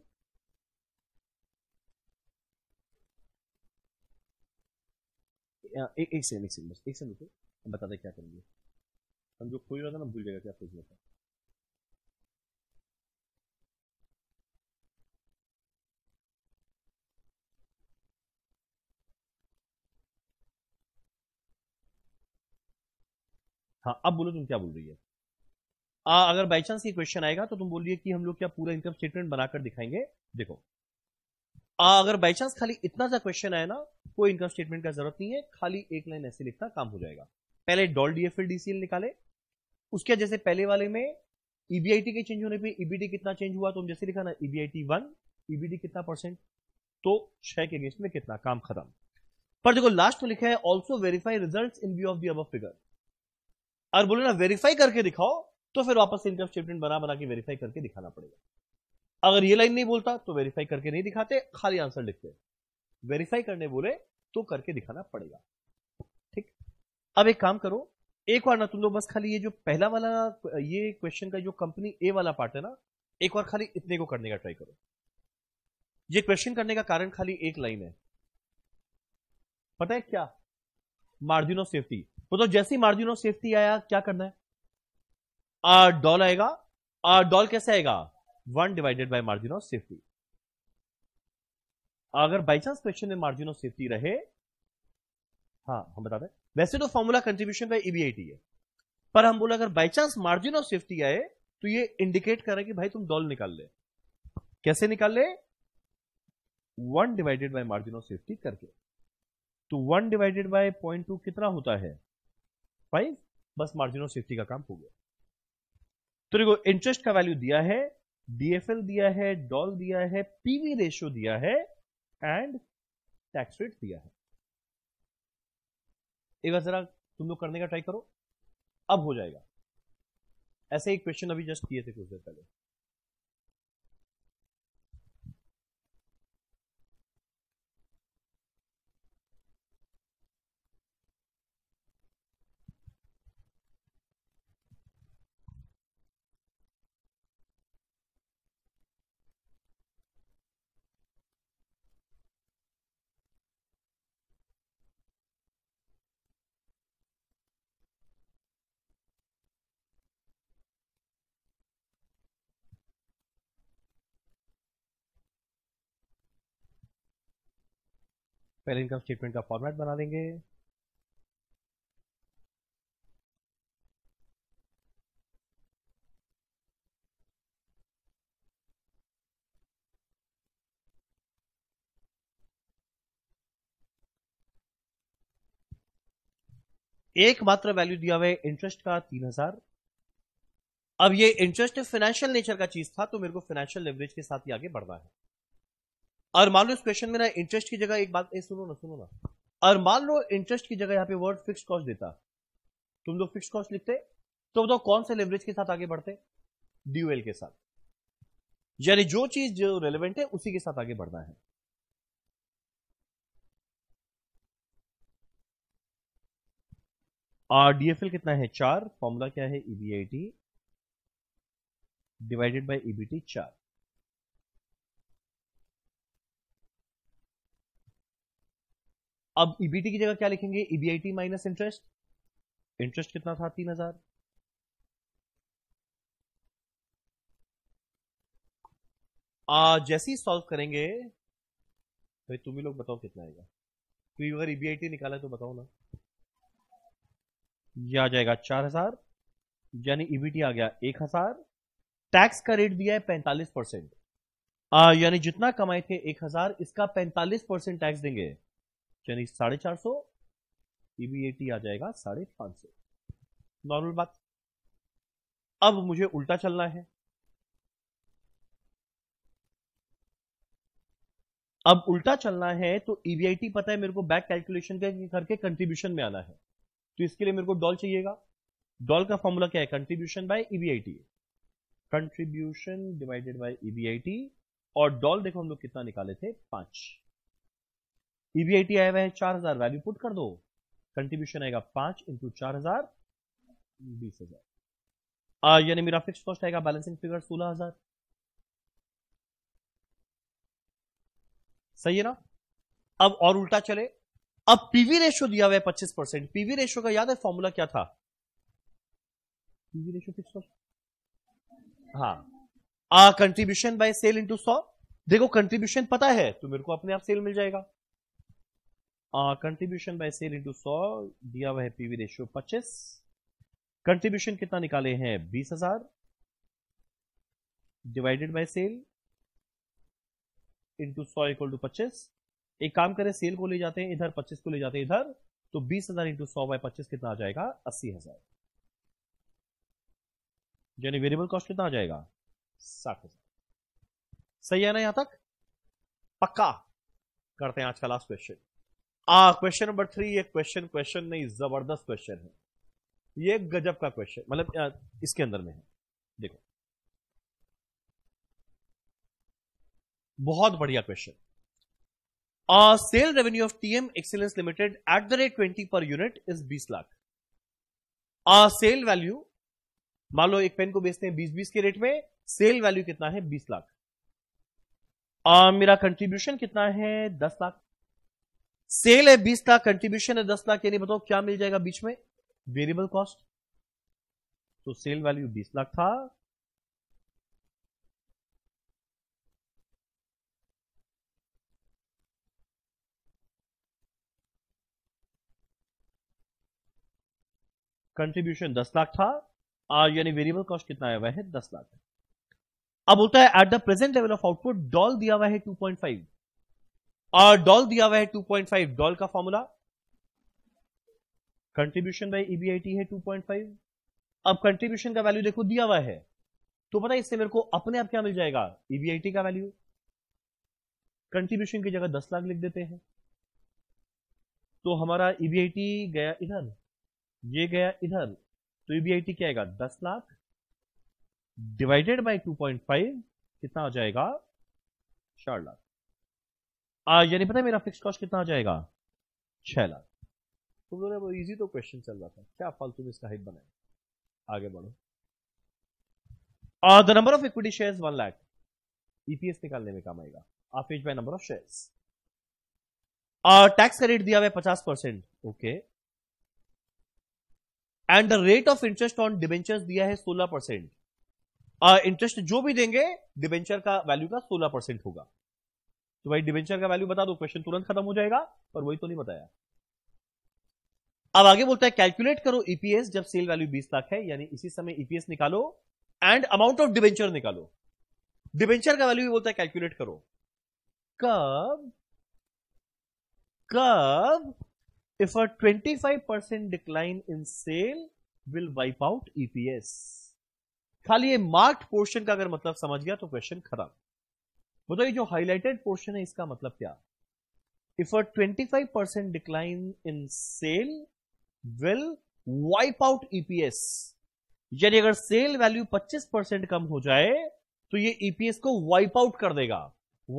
एक एक एक से बस एक से रुको हम बताते क्या करेंगे हम जो खोल रहा था ना भूल जाएगा क्या खोजना था हाँ अब बोलो तुम क्या बोल रही है आ, अगर बाई चांस ये क्वेश्चन आएगा तो तुम बोल रही है कि हम लोग क्या पूरा इनकम स्टेटमेंट बनाकर दिखाएंगे देखो आ, अगर बाई चांस खाली इतना सा क्वेश्चन आया ना कोई इनकम स्टेटमेंट का जरूरत नहीं है खाली एक लाइन ऐसे लिखना काम हो जाएगा पहले डॉल डीएफएल डीसीएल निकाले उसके जैसे पहले वाले में ईबीआईटी e के चेंज होने पर ईबीडी e कितना चेंज हुआ तो जैसे लिखा ना ईबीआईटी वन ईबीडी कितना परसेंट तो छह के अगेंस्ट में कितना काम खत्म पर देखो लास्ट में लिखा है also verify result in view of the अब फिगर और बोले ना वेरीफाई करके दिखाओ तो फिर वापस इनकम स्टेटमेंट बना बना के वेरीफाई करके दिखाना पड़ेगा अगर ये लाइन नहीं बोलता तो वेरीफाई करके नहीं दिखाते खाली आंसर लिखते वेरीफाई करने बोले तो करके दिखाना पड़ेगा ठीक अब एक काम करो एक बार ना तुम लोग बस खाली ये जो पहला वाला ये क्वेश्चन का जो कंपनी ए वाला पार्ट है ना एक बार खाली इतने को करने का ट्राई करो ये क्वेश्चन करने का कारण खाली एक लाइन है पता है क्या मार्जिन ऑफ सेफ्टी वो तो जैसे ही मार्जिन ऑफ सेफ्टी आया क्या करना है आर डॉल आएगा आर डॉल कैसे आएगा one divided by margin of safety अगर बाई चांस क्वेश्चन में मार्जिन ऑफ सेफ्टी रहे हाँ हम बता दें वैसे तो फॉर्मूला कंट्रीब्यूशन का ईबीआईटी e है पर हम बोले अगर by chance margin of safety आए तो ये इंडिकेट कर कि भाई तुम डॉल निकाल ले कैसे निकाल ले one divided by margin of safety करके तो one divided by point two कितना होता है फाइन बस मार्जिन ऑफ सेफ्टी का काम हो गया तो देखो इंटरेस्ट का वैल्यू दिया है डीएफएल दिया है डॉल दिया है पीवी रेशियो दिया है एंड टैक्स रेट दिया है एक बार जरा तुम लोग करने का ट्राई करो अब हो जाएगा ऐसे एक क्वेश्चन अभी जस्ट किए थे कुछ देर पहले पहले इनकम स्टेटमेंट का फॉर्मेट बना देंगे एकमात्र वैल्यू दिया हुआ है इंटरेस्ट का तीन हजार अब ये इंटरेस्ट फाइनेंशियल नेचर का चीज था तो मेरे को फाइनेंशियल लेवरेज के साथ ही आगे बढ़ना है और मान लो इस क्वेश्चन में ना इंटरेस्ट की जगह एक बात ए, सुनो ना सुनो ना और मान लो इंटरेस्ट की जगह यहाँ पे वर्ड फिक्स कॉस्ट देता तुम लोग फिक्स कॉस्ट लिखते तो बताओ कौन से लेवरेज के साथ आगे बढ़ते ड्यूएल के साथ यानी जो चीज जो रेलिवेंट है उसी के साथ आगे बढ़ना है आर डीएफएल कितना है चार फॉर्मूला क्या है ईबीआईटी डिवाइडेड बाय ईबीटी चार अब ईबीटी e की जगह क्या लिखेंगे ईबीआईटी माइनस इंटरेस्ट इंटरेस्ट कितना था तीन हजार जैसे ही सॉल्व करेंगे भाई तुम ही लोग बताओ कितना आएगा तो अगर ईबीआईटी e निकाला तो बताओ ना ये आ जाएगा चार हजार यानी ईबीटी e आ गया एक हजार टैक्स का रेट दिया है पैंतालीस परसेंट यानी जितना कमाए थे एक हजार इसका पैंतालीस परसेंट टैक्स देंगे यानी साढ़े चार सौ ईबीएटी e आ जाएगा साढ़े पांच सौ नॉर्मल बात अब मुझे उल्टा चलना है अब उल्टा चलना है तो ईबीआईटी e पता है मेरे को बैक कैलकुलेशन करके कंट्रीब्यूशन में आना है तो इसके लिए मेरे को डॉल चाहिएगा डॉल का फॉर्मूला क्या है contribution by EBIT contribution divided by EBIT और डॉल देखो हम लोग कितना निकाले थे पांच ईबीआईटी आया हुआ है चार हजार वैल्यू पुट कर दो कंट्रीब्यूशन आएगा पांच इंटू चार हजार बीस हजार यानी मेरा फिक्स कॉस्ट आएगा बैलेंसिंग फिगर सोलह हजार सही है ना अब और उल्टा चले अब पीवी रेशो दिया हुआ है पच्चीस परसेंट पीवी रेशो का याद है फॉर्मूला क्या था पीवी रेशो फिक्स कॉस्ट हाँ कंट्रीब्यूशन बाय सेल इंटू सौ देखो कंट्रीब्यूशन पता है तो मेरे को अपने आप सेल मिल जाएगा कंट्रीब्यूशन बाय सेल इंटू सौ दिया हुआ है पीवी रेशियो पच्चीस कंट्रीब्यूशन कितना निकाले हैं बीस हजार डिवाइडेड बाय सेल इंटू सौ इक्वल टू पच्चीस एक काम करें सेल को ले जाते हैं इधर पच्चीस को ले जाते हैं इधर तो बीस हजार इंटू सौ बाय पच्चीस कितना आ जाएगा अस्सी हजार यानी वेरिएबल कॉस्ट कितना आ जाएगा साठ हजार सही है ना यहां तक पक्का करते हैं आज का लास्ट क्वेश्चन आ क्वेश्चन नंबर थ्री ये क्वेश्चन क्वेश्चन नहीं जबरदस्त क्वेश्चन है ये गजब का क्वेश्चन मतलब इसके अंदर में है देखो बहुत बढ़िया question sale revenue of TM excellence limited at the rate twenty per unit is बीस लाख सेल वैल्यू मान लो एक पेन को बेचते हैं बीस बीस के रेट में सेल वैल्यू कितना है बीस लाख मेरा कंट्रीब्यूशन कितना है दस लाख सेल है बीस लाख कंट्रीब्यूशन है दस लाख यानी बताओ क्या मिल जाएगा बीच में वेरिएबल कॉस्ट तो सेल वैल्यू बीस लाख था कंट्रीब्यूशन दस लाख था और यानी वेरिएबल कॉस्ट कितना आया हुआ है दस लाख अब बोलता है at the present level of output DOL दिया हुआ है टू पॉइंट फाइव और डॉल दिया हुआ है 2.5 डॉल का फॉर्मूला कंट्रीब्यूशन बाय ईबीआईटी है 2.5 अब कंट्रीब्यूशन का वैल्यू देखो दिया हुआ है तो पता है इससे मेरे को अपने आप क्या मिल जाएगा ईबीआईटी e का वैल्यू कंट्रीब्यूशन की जगह दस लाख लिख देते हैं तो हमारा ईबीआईटी e गया इधर ये गया इधर तो ईबीआईटी e क्या आएगा दस lakh divided by two point five कितना हो जाएगा चार लाख यानी पता है मेरा फिक्स कॉस्ट कितना आ जाएगा छह लाख तुम लोगों ने वो इजी तो क्वेश्चन चल रहा था क्या फालतू में इसका हाइप बनाया आगे बढ़ो the number of equity shares one lakh EPS निकालने में काम आएगा आप is by number of shares tax का रेट दिया हुआ है पचास percent okay and the rate of interest on debentures दिया है सोलह परसेंट इंटरेस्ट जो भी देंगे डिबेंचर का वैल्यू का सोलह परसेंट होगा तो भाई डिवेंचर का वैल्यू बता दो क्वेश्चन तुरंत खत्म हो जाएगा पर वही तो नहीं बताया अब आगे बोलता है कैलकुलेट करो ईपीएस e जब सेल वैल्यू बीस लाख है यानी इसी समय ईपीएस e निकालो एंड अमाउंट ऑफ डिवेंचर निकालो डिवेंचर का वैल्यू भी बोलता है कैलकुलेट करो कब uh twenty five 25% decline in sale will wipe out EPS खाली ये मार्क्ड पोर्शन का अगर मतलब समझ गया तो क्वेश्चन खत्म बताओ ये जो हाईलाइटेड पोर्शन है इसका मतलब क्या if uh 25 percent decline in sale will wipe out EPS यानी अगर सेल वैल्यू 25 परसेंट कम हो जाए तो ये ईपीएस e को वाइप आउट कर देगा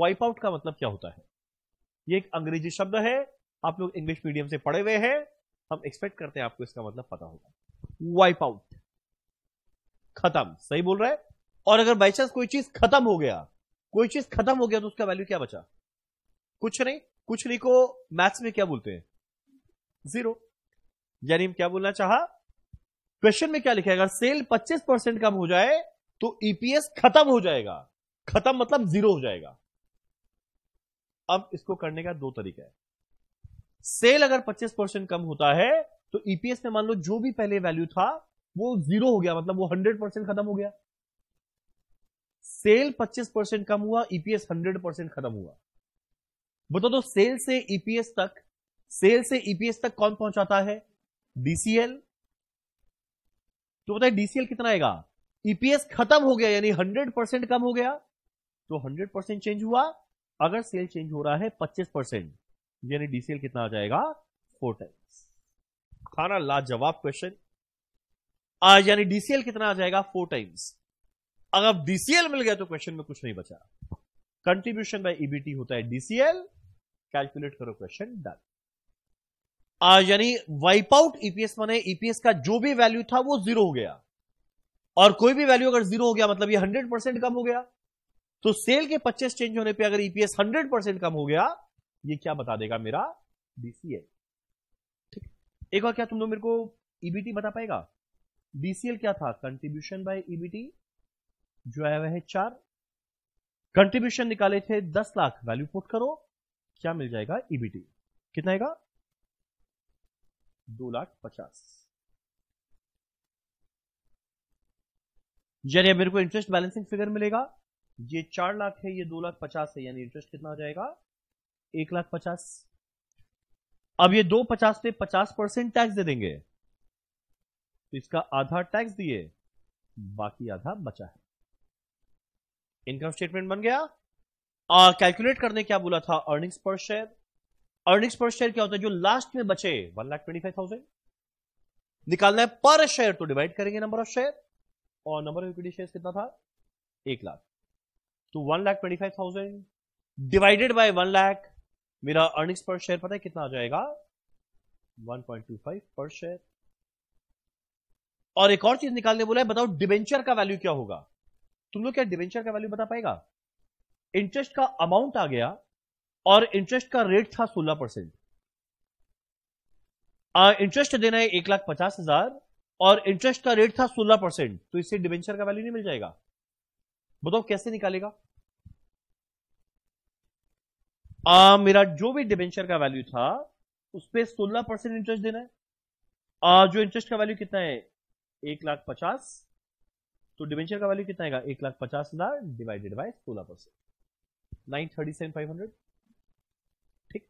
वाइप आउट का मतलब क्या होता है ये एक अंग्रेजी शब्द है आप लोग इंग्लिश मीडियम से पढ़े हुए हैं हम एक्सपेक्ट करते हैं आपको इसका मतलब पता होगा वाइप आउट खत्म सही बोल रहा है और अगर बाई चांस कोई चीज खत्म हो गया कोई चीज खत्म हो गया तो उसका वैल्यू क्या बचा कुछ नहीं कुछ नहीं को मैथ्स में क्या बोलते हैं जीरो यानी क्या बोलना चाह क्वेश्चन में क्या लिखा है अगर सेल 25 परसेंट कम हो जाए तो ईपीएस e खत्म हो जाएगा खत्म मतलब जीरो हो जाएगा अब इसको करने का दो तरीका है सेल अगर 25 परसेंट कम होता है तो ईपीएस e में मान लो जो भी पहले वैल्यू था वो जीरो हो गया मतलब वो 100 परसेंट खत्म हो गया सेल 25 परसेंट कम हुआ ईपीएस e 100 परसेंट खत्म हुआ बता दो सेल से ईपीएस e तक सेल से ईपीएस e तक कौन पहुंचाता है डीसीएल तो बताए डीसीएल कितना आएगा ईपीएस खत्म हो गया यानी 100 परसेंट कम हो गया तो 100 परसेंट चेंज हुआ अगर सेल चेंज हो रहा है 25 परसेंट यानी डीसीएल कितना आ जाएगा फोर टाइम्स खाना लाजवाब क्वेश्चन यानी डीसीएल कितना आ जाएगा फोर टाइम्स अगर डीसीएल मिल गया तो क्वेश्चन में कुछ नहीं बचा कंट्रीब्यूशन बाय ईबीटी होता है डीसीएल कैलकुलेट करो क्वेश्चन डन यानी वाइप आउट ईपीएस माने ईपीएस e का जो भी वैल्यू था वो जीरो हो गया और कोई भी वैल्यू अगर जीरो हो गया मतलब ये हंड्रेड परसेंट कम हो गया तो सेल के पच्चीस चेंज होने पे अगर ईपीएस हंड्रेड परसेंट कम हो गया ये क्या बता देगा मेरा डीसीएल ठीक एक बार क्या तुम लोग मेरे को ईबीटी e बता पाएगा डीसीएल क्या था कंट्रीब्यूशन बाय ईबीटी जो आया हुआ है चार कंट्रीब्यूशन निकाले थे दस लाख वैल्यू पुट करो क्या मिल जाएगा ईबीटी e कितना आएगा दो लाख पचास यानी मेरे को इंटरेस्ट बैलेंसिंग फिगर मिलेगा ये चार लाख है ये दो लाख पचास है यानी इंटरेस्ट कितना हो जाएगा एक लाख पचास अब ये दो पचास पे पचास परसेंट टैक्स दे देंगे तो इसका आधा टैक्स दिए बाकी आधा बचा है इनकम स्टेटमेंट बन गया कैलकुलेट करने क्या बोला था earnings per share earnings per share क्या होता है जो लास्ट में बचे one lakh twenty five thousand निकालना है पर शेयर तो डिवाइड करेंगे नंबर ऑफ शेयर और नंबर ऑफ इक्विटी शेयर कितना था एक लाख तो one lakh twenty five thousand divided by one lakh मेरा अर्निंग्स पर शेयर पता है कितना आ जाएगा one point two five per share और एक और चीज निकालने बोला है बताओ डिबेंचर का वैल्यू क्या होगा तुम लोग क्या डिवेंचर का वैल्यू बता पाएगा इंटरेस्ट का अमाउंट आ गया और इंटरेस्ट का रेट था सोलह परसेंट इंटरेस्ट देना है एक लाख पचास हजार और इंटरेस्ट का रेट था सोलह परसेंट तो इससे डिवेंचर का वैल्यू नहीं मिल जाएगा बताओ कैसे निकालेगा आ, मेरा जो भी डिवेंचर का वैल्यू था उस पर सोलह परसेंट इंटरेस्ट देना है आ, जो इंटरेस्ट का वैल्यू कितना है एक लाख पचास तो डिवेंचर का वैल्यू कितना आएगा एक लाख पचास हजार डिवाइडेड बाई सोलह percent nine thirty seven five hundred ठीक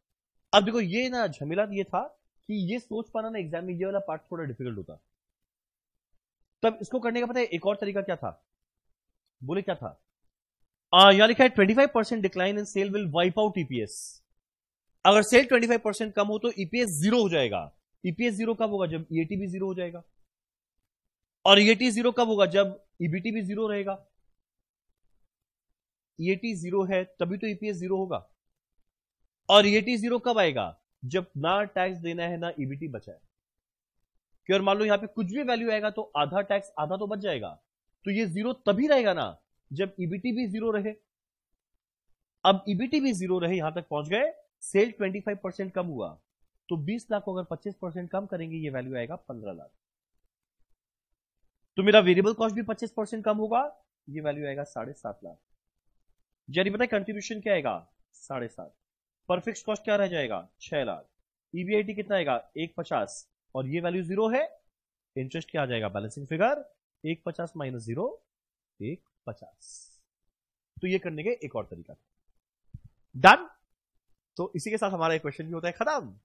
अब देखो ये ना झमेला ये था कि ये सोच पाना ना एग्जाम में ये वाला पार्ट थोड़ा डिफिकल्ट होता तब इसको करने का पता है एक और तरीका क्या था बोले क्या था यहां लिखा है twenty five percent decline in sale will wipe out EPS अगर सेल ट्वेंटी फाइव परसेंट कम हो तो ईपीएस e जीरो हो जाएगा ईपीएस e जीरो कब होगा जब ईएटी भी जीरो हो जाएगा और ईएटी जीरो कब होगा जब ईबीटी e भी जीरो रहेगा ईएटी जीरो है तभी तो ईपीएस e जीरो होगा और ईएटी जीरो कब आएगा जब ना टैक्स देना है ना ईबीटी e बचा है क्यों और मान लो यहां पे कुछ भी वैल्यू आएगा तो आधा टैक्स आधा तो बच जाएगा तो ये जीरो तभी रहेगा ना जब ईबीटी भी जीरो रहे अब ईबीटी भी जीरो रहे यहां तक पहुंच गए सेल 25 परसेंट कम हुआ तो 20 लाख को अगर 25 परसेंट कम करेंगे ये वैल्यू आएगा 15 लाख तो मेरा वेरिएबल कॉस्ट भी पच्चीस परसेंट कम होगा ये वैल्यू आएगा साढ़े सात लाख यानी पता है कंट्रीब्यूशन क्या आएगा साढ़े सात पर फिक्स कॉस्ट क्या रह जाएगा छह लाख ईबीआईटी e कितना आएगा एक पचास और ये वैल्यू जीरो है इंटरेस्ट क्या आ जाएगा बैलेंसिंग फिगर एक पचास माइनस जीरो एक पचास तो ये करने के एक और तरीका डन तो इसी के साथ हमारा एक क्वेश्चन भी होता है खत्म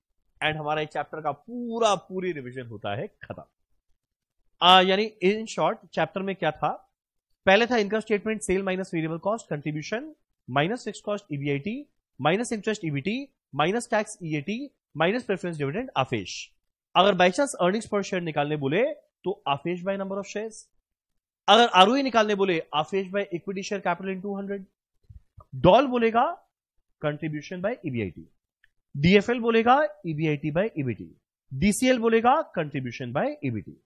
एंड हमारा चैप्टर का पूरा पूरी रिविजन होता है खत्म यानी इन शॉर्ट चैप्टर में क्या था पहले था income statement sale minus variable cost contribution minus fix cost EBIT e minus interest EBT e minus tax EAT e minus preference dividend आफेश अगर by chance earnings per share निकालने बोले तो आफेश बाय नंबर ऑफ शेयर अगर R निकालने बोले आफेश by equity share capital in to hundred DOL बोलेगा कंट्रीब्यूशन बाय ईबीआईटी डीएफएल बोलेगा ईबीआईटी बाय ईबीटी डीसीएल बोलेगा कंट्रीब्यूशन बाय ईबीटी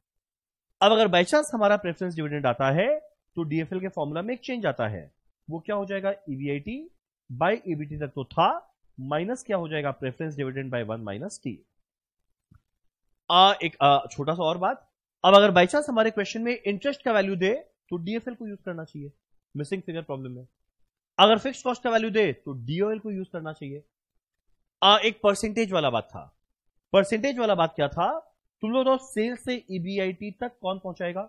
अब अगर बाई चांस हमारा प्रेफरेंस डिविडेंड आता है तो डीएफएल के फॉर्मूला में एक चेंज आता है वो क्या हो जाएगा ईवीआईटी बाई ईबीटी तक तो था माइनस क्या हो जाएगा preference dividend by one minus T आ, एक छोटा सा और बात अब अगर बाई चांस हमारे क्वेश्चन में इंटरेस्ट का वैल्यू दे तो डीएफएल को यूज करना चाहिए मिसिंग फिगर प्रॉब्लम में अगर फिक्स कॉस्ट का वैल्यू दे तो डीओएल को यूज करना चाहिए आ, एक परसेंटेज वाला बात था परसेंटेज वाला बात क्या था तुम लोग सेल से ईबीआईटी e तक कौन पहुंचाएगा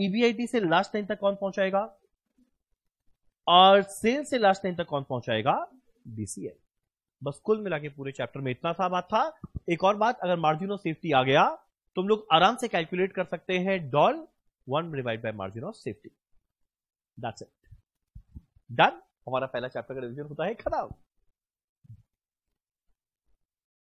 ईबीआईटी e से लास्ट लाइन तक कौन पहुंचाएगा और सेल से लास्ट लाइन तक कौन पहुंचाएगा बीसीएल बस कुल मिला के पूरे चैप्टर में इतना सा बात था एक और बात अगर मार्जिन ऑफ सेफ्टी आ गया तुम लोग आराम से कैलकुलेट कर सकते हैं DOL one divide by margin of safety that's it done डन हमारा पहला चैप्टर का रिविजन होता है खराब